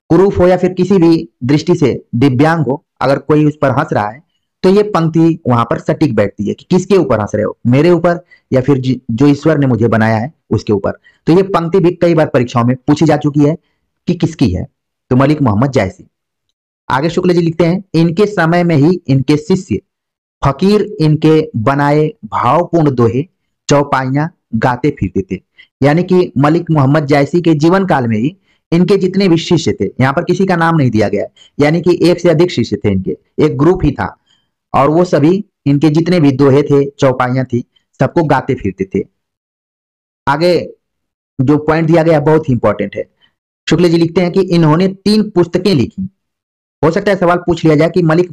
Speaker 1: कुरूफ हो या फिर किसी भी दृष्टि से दिव्यांग हो अगर कोई उस पर हंस रहा है तो ये पंक्ति वहां पर सटीक बैठती है कि किसके ऊपर हंस रहे हो मेरे ऊपर या फिर जो ईश्वर ने मुझे बनाया है उसके ऊपर तो ये पंक्ति भी कई बार परीक्षाओं में पूछी जा चुकी है कि किसकी है तो मलिक मोहम्मद जायसी आगे शुक्ल जी लिखते हैं इनके समय में ही इनके शिष्य फकीर इनके बनाए भावपूर्ण दोहे चौपाइया गाते फिरते थे यानी कि मलिक मोहम्मद जायसी के जीवन काल में ही इनके जितने भी शिष्य थे यहाँ पर किसी का नाम नहीं दिया गया यानी कि एक से अधिक शिष्य थे इनके एक ग्रुप ही था और वो सभी इनके जितने भी दोहे थे चौपाइया थी सबको गाते फिरते थे आगे जो पॉइंट दिया गया बहुत ही इंपॉर्टेंट है शुक्ल जी लिखते हैं कि इन्होंने तीन पुस्तकें लिखी हो सकता है सवाल पूछ लिया जाए कि मलिक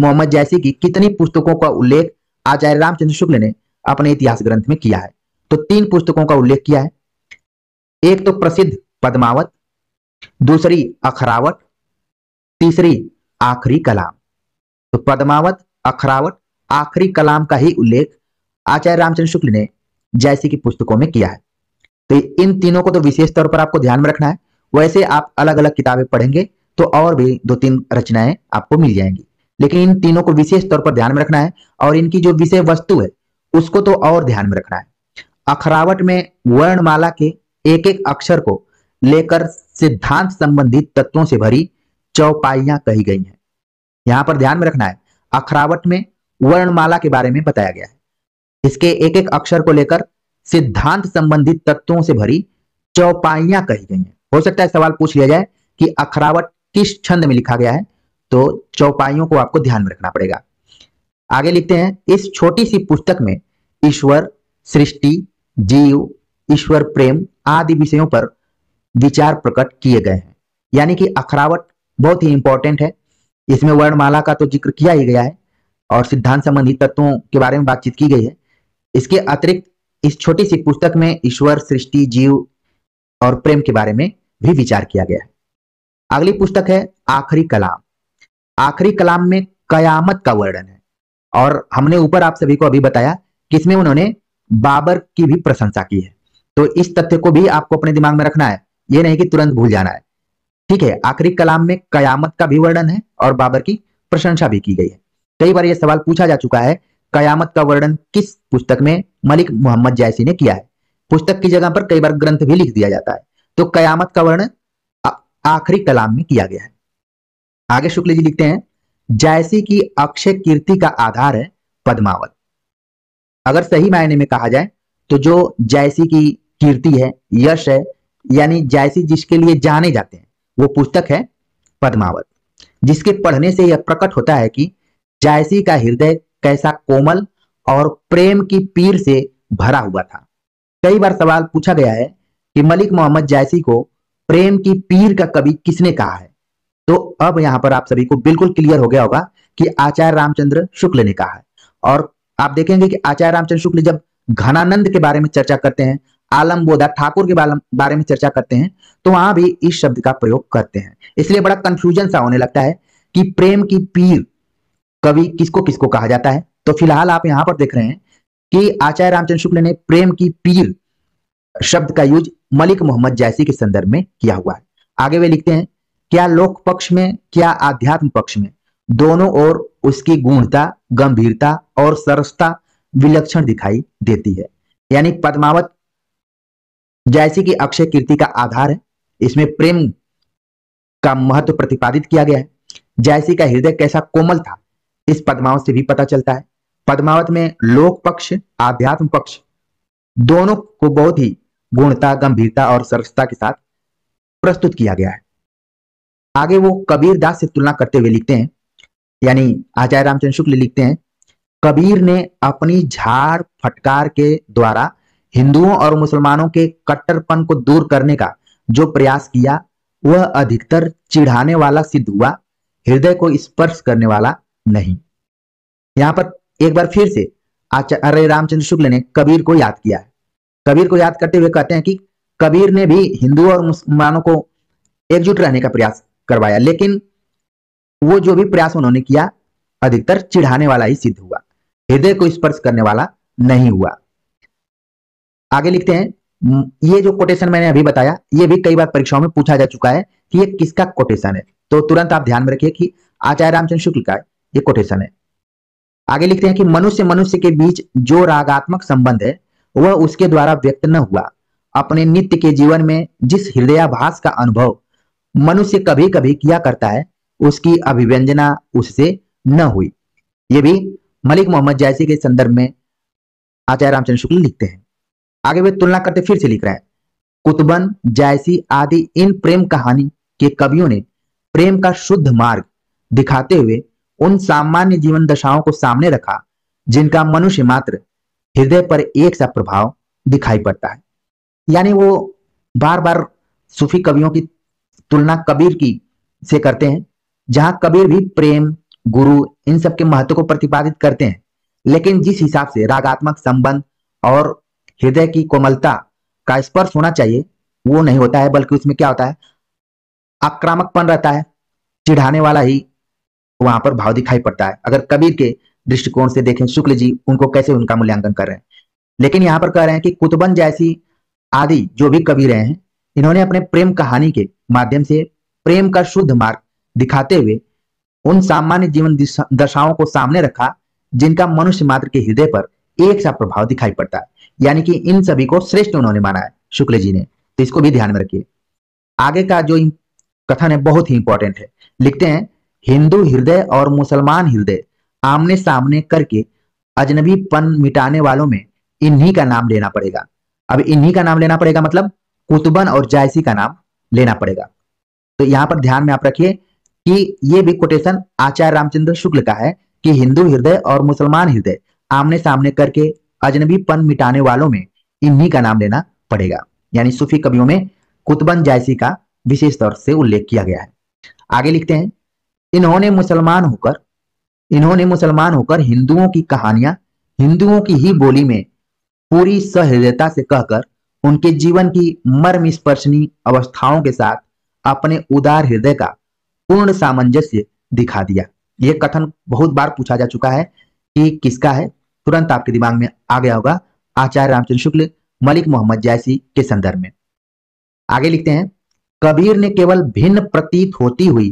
Speaker 1: मोहम्मद जैसी की कितनी पुस्तकों का उल्लेख आचार्य रामचंद्र शुक्ल ने अपने इतिहास ग्रंथ में किया है तो तीन पुस्तकों का उल्लेख किया है एक तो प्रसिद्ध पद्मावत दूसरी अखरावट तीसरी आखिरी कलाम तो पद्मावत अखरावट आखिरी कलाम का ही उल्लेख आचार्य रामचंद्र शुक्ल ने जैसी की पुस्तकों में किया है तो इन तीनों को तो विशेष तौर पर आपको ध्यान में रखना है वैसे आप अलग अलग किताबें पढ़ेंगे तो और भी दो तीन रचनाएं आपको मिल जाएंगी लेकिन इन तीनों को विशेष तौर पर ध्यान में रखना है और इनकी जो विषय वस्तु है उसको तो और ध्यान में रखना है अखरावट में वर्णमाला के एक एक अक्षर को लेकर सिद्धांत संबंधित तत्वों से भरी चौपाइयां कही गई हैं यहां पर ध्यान में रखना है अखरावट में वर्णमाला के बारे में बताया गया है इसके एक एक अक्षर को लेकर सिद्धांत संबंधित तत्वों से भरी चौपाइयां कही गई हैं हो सकता है सवाल पूछ लिया जाए कि अखरावट किस छंद में लिखा गया है तो चौपाइयों को आपको ध्यान में रखना पड़ेगा आगे लिखते हैं इस छोटी सी पुस्तक में ईश्वर सृष्टि जीव ईश्वर प्रेम आदि विषयों पर विचार प्रकट किए गए हैं यानी कि अखरावट बहुत ही इंपॉर्टेंट है इसमें वर्णमाला का तो जिक्र किया ही गया है और सिद्धांत संबंधी तत्वों के बारे में बातचीत की गई है इसके अतिरिक्त इस छोटी सी पुस्तक में ईश्वर सृष्टि जीव और प्रेम के बारे में भी विचार किया गया है अगली पुस्तक है आखिरी कलाम आखिरी कलाम में कयामत का वर्णन है और हमने ऊपर आप सभी को अभी बताया कि इसमें उन्होंने बाबर की भी प्रशंसा की है तो इस तथ्य को भी आपको अपने दिमाग में रखना है ये नहीं कि तुरंत भूल जाना है ठीक है आखिरी कलाम में कयामत का भी वर्णन है और बाबर की प्रशंसा भी की गई है कई बार यह सवाल पूछा जा चुका है कयामत का वर्णन किस पुस्तक में मलिक मोहम्मद जायसी ने किया है पुस्तक की जगह पर कई बार ग्रंथ भी लिख दिया जाता है तो कयामत का वर्णन आखिरी कलाम में किया गया है आगे शुक्ल जी लिखते हैं जैसी कि अक्षय कीर्ति का आधार है पद्मावत अगर सही मायने में कहा जाए तो जो जैसी की कीर्ति है यश है यानी जैसी जिसके लिए जाने जाते हैं वो पुस्तक है पद्मावत जिसके पढ़ने से यह प्रकट होता है कि जायसी का हृदय कैसा कोमल और प्रेम की पीर से भरा हुआ था कई बार सवाल पूछा गया है कि मलिक मोहम्मद जायसी को प्रेम की पीर का कवि किसने कहा है तो अब यहाँ पर आप सभी को बिल्कुल क्लियर हो गया होगा कि आचार्य रामचंद्र शुक्ल ने कहा है और आप देखेंगे कि आचार्य रामचंद्र शुक्ल जब घनानंद के बारे में चर्चा करते हैं आलम बोधा ठाकुर के बारे में चर्चा करते हैं तो वहां भी इस शब्द का प्रयोग करते हैं इसलिए बड़ा कंफ्यूजन सा होने लगता है कि प्रेम की पीर कवि किसको किसको कहा जाता है तो फिलहाल आप यहाँ पर देख रहे हैं कि आचार्य रामचंद्र शुक्ल ने प्रेम की पीर शब्द का यूज मलिक मोहम्मद जैसी के संदर्भ में किया हुआ है आगे वे लिखते हैं क्या लोक पक्ष में क्या आध्यात्म पक्ष में दोनों ओर उसकी गुणता गंभीरता और सरसता विलक्षण दिखाई देती है यानी पद्मावत जैसी की अक्षय कीर्ति का आधार है इसमें प्रेम का महत्व प्रतिपादित किया गया है जैसी का हृदय कैसा कोमल था इस पद्मावत से भी पता चलता है पद्मावत में लोक पक्ष आध्यात्म पक्ष दोनों को बहुत ही गुणता गंभीरता और सरसता के साथ प्रस्तुत किया गया है आगे वो कबीर दास से तुलना करते हुए लिखते हैं यानी आचार्य रामचंद्र शुक्ल लिखते हैं कबीर ने अपनी झाड़ फटकार के द्वारा हिंदुओं और मुसलमानों के कट्टरपन को दूर करने का जो प्रयास किया वह अधिकतर चिढ़ाने वाला सिद्ध हुआ हृदय को स्पर्श करने वाला नहीं यहां पर एक बार फिर से आचार्य रामचंद्र शुक्ल ने कबीर को याद किया है कबीर को याद करते हुए कहते हैं कि कबीर ने भी हिंदुओं और मुसलमानों को एकजुट रहने का प्रयास करवाया लेकिन वो जो भी प्रयास उन्होंने किया अधिकतर चिढ़ाने वाला ही सिद्ध हुआ हृदय को स्पर्श करने वाला नहीं हुआ आगे लिखते हैं ये जो कोटेशन मैंने अभी बताया ये भी कई बार परीक्षाओं में पूछा जा चुका है कि ये किसका कोटेशन है तो तुरंत आप ध्यान में रखिए कि आचार्य रामचंद्र शुक्ल का ये कोटेशन है आगे लिखते हैं कि मनुष्य मनुष्य के बीच जो रागात्मक संबंध है वह उसके द्वारा व्यक्त न हुआ अपने नित्य के जीवन में जिस हृदयाभास का अनुभव मनुष्य कभी कभी किया करता है उसकी अभिव्यंजना उससे न हुई ये भी मलिक मोहम्मद जायसी के संदर्भ में आचार्य रामचंद्र शुक्ल लिखते हैं आगे वे तुलना करते फिर से लिख रहा है कुतबन जायसी आदि इन प्रेम कहानी के कवियों ने प्रेम का शुद्ध मार्ग दिखाते हुए उन सामान्य जीवन दशाओं को सामने रखा जिनका मनुष्य मात्र हृदय पर एक सा प्रभाव दिखाई पड़ता है यानी वो बार बार सूफी कवियों की तुलना कबीर की से करते हैं जहां कबीर भी प्रेम गुरु इन सब के महत्व को प्रतिपादित करते हैं लेकिन जिस हिसाब से रागात्मक संबंध और हृदय की कोमलता का स्पर्श होना चाहिए वो नहीं होता है बल्कि उसमें क्या होता है आक्रामकपन रहता है चिढ़ाने वाला ही वहां पर भाव दिखाई पड़ता है अगर कबीर के दृष्टिकोण से देखें शुक्ल जी उनको कैसे उनका मूल्यांकन कर रहे हैं लेकिन यहाँ पर कह रहे हैं कि कुतबन जैसी आदि जो भी कवि रहे हैं इन्होंने अपने प्रेम कहानी के माध्यम से प्रेम का शुद्ध मार्ग दिखाते हुए उन सामान्य जीवन दशाओं को सामने रखा जिनका मनुष्य मात्र के हृदय पर एक सा प्रभाव दिखाई पड़ता है यानी कि इन सभी को श्रेष्ठ उन्होंने माना है शुक्ल जी ने तो इसको भी ध्यान में रखिए आगे का जो कथन है बहुत ही इंपॉर्टेंट है लिखते हैं हिंदू हृदय और मुसलमान हृदय आमने सामने करके पन मिटाने वालों में इन्हीं का नाम लेना पड़ेगा अब इन्हीं का नाम लेना पड़ेगा मतलब कुतुबन और जायसी का नाम लेना पड़ेगा तो यहां पर ध्यान में आप रखिए कि ये भी कोटेशन आचार्य रामचंद्र शुक्ल का है कि हिंदू हृदय और मुसलमान हृदय आमने सामने करके अजनबी पन मिटाने वालों में इन्हीं का नाम लेना पड़ेगा यानी सूफी कवियों में कुतबन जायसी का विशेष तौर से उल्लेख किया गया है आगे लिखते हैं इन्होंने मुसलमान होकर इन्होंने मुसलमान होकर हिंदुओं की कहानियां हिंदुओं की ही बोली में पूरी सहृदयता से कहकर उनके जीवन की मर्म स्पर्शनी अवस्थाओं के साथ अपने उदार हृदय का पूर्ण सामंजस्य दिखा दिया यह कथन बहुत बार पूछा जा चुका है कि किसका है तुरंत आपके दिमाग में आ गया होगा आचार्य रामचंद्र शुक्ल मलिक मोहम्मद जैसी के संदर्भ में आगे लिखते हैं कबीर ने केवल भिन्न प्रतीत होती हुई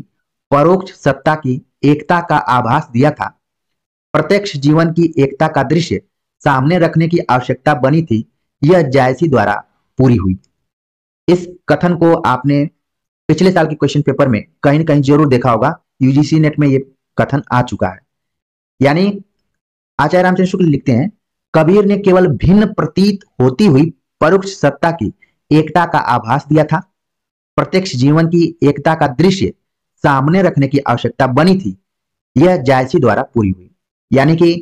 Speaker 1: परोक्ष सत्ता की एकता का आभास दिया था प्रत्यक्ष जीवन की एकता का दृश्य सामने रखने की आवश्यकता बनी थी यह जायसी द्वारा पूरी हुई इस कथन को आपने पिछले साल के क्वेश्चन पेपर में कहीं न कहीं जरूर देखा होगा यूजीसी नेट में ये कथन आ चुका है यानी आचार्य रामचंद्र शुक्ल लिखते हैं कबीर ने केवल भिन्न प्रतीत होती हुई परोक्ष सत्ता की एकता का आभास दिया था प्रत्यक्ष जीवन की एकता का दृश्य सामने रखने की आवश्यकता बनी थी यह जायसी द्वारा पूरी हुई यानी कि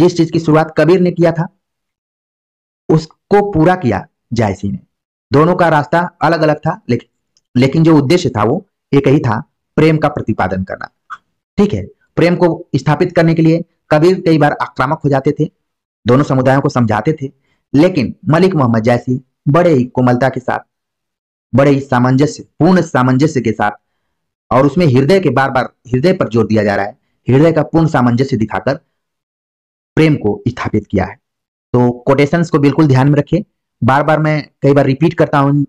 Speaker 1: जिस चीज की शुरुआत कबीर ने किया था उसको पूरा किया जायसी ने दोनों का रास्ता अलग अलग था लेकिन लेकिन जो उद्देश्य था वो एक ही था प्रेम का प्रतिपादन करना ठीक है प्रेम को स्थापित करने के लिए कबीर कई बार आक्रामक हो जाते थे दोनों समुदायों को समझाते थे लेकिन मलिक मोहम्मद जैसी बड़े ही कोमलता के साथ बड़े ही सामंजस्य पूर्ण सामंजस्य के साथ और उसमें हृदय के बार बार हृदय पर जोर दिया जा रहा है हृदय का पूर्ण सामंजस्य दिखाकर प्रेम को स्थापित किया है तो कोटेशन को बिल्कुल ध्यान में रखें बार बार मैं कई बार रिपीट करता हूं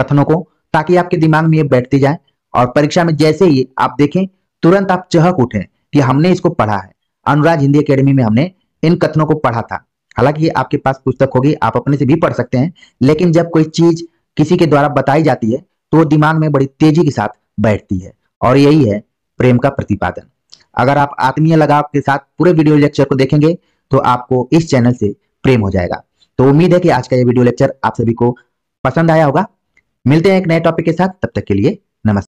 Speaker 1: कथनों को ताकि आपके दिमाग में ये बैठती जाए और परीक्षा में जैसे ही आप देखें तुरंत आप चहक उठें कि हमने इसको पढ़ा है अनुराज हिंदी अकेडमी में हमने इन कथनों को पढ़ा था हालांकि आपके पास पुस्तक होगी आप अपने से भी पढ़ सकते हैं लेकिन जब कोई चीज किसी के द्वारा बताई जाती है तो वो दिमाग में बड़ी तेजी के साथ बैठती है और यही है प्रेम का प्रतिपादन अगर आप आत्मीय लगाव के साथ पूरे वीडियो लेक्चर को देखेंगे तो आपको इस चैनल से प्रेम हो जाएगा तो उम्मीद है कि आज का ये वीडियो लेक्चर आप सभी को पसंद आया होगा मिलते हैं एक नए टॉपिक के साथ तब तक के लिए नमस्कार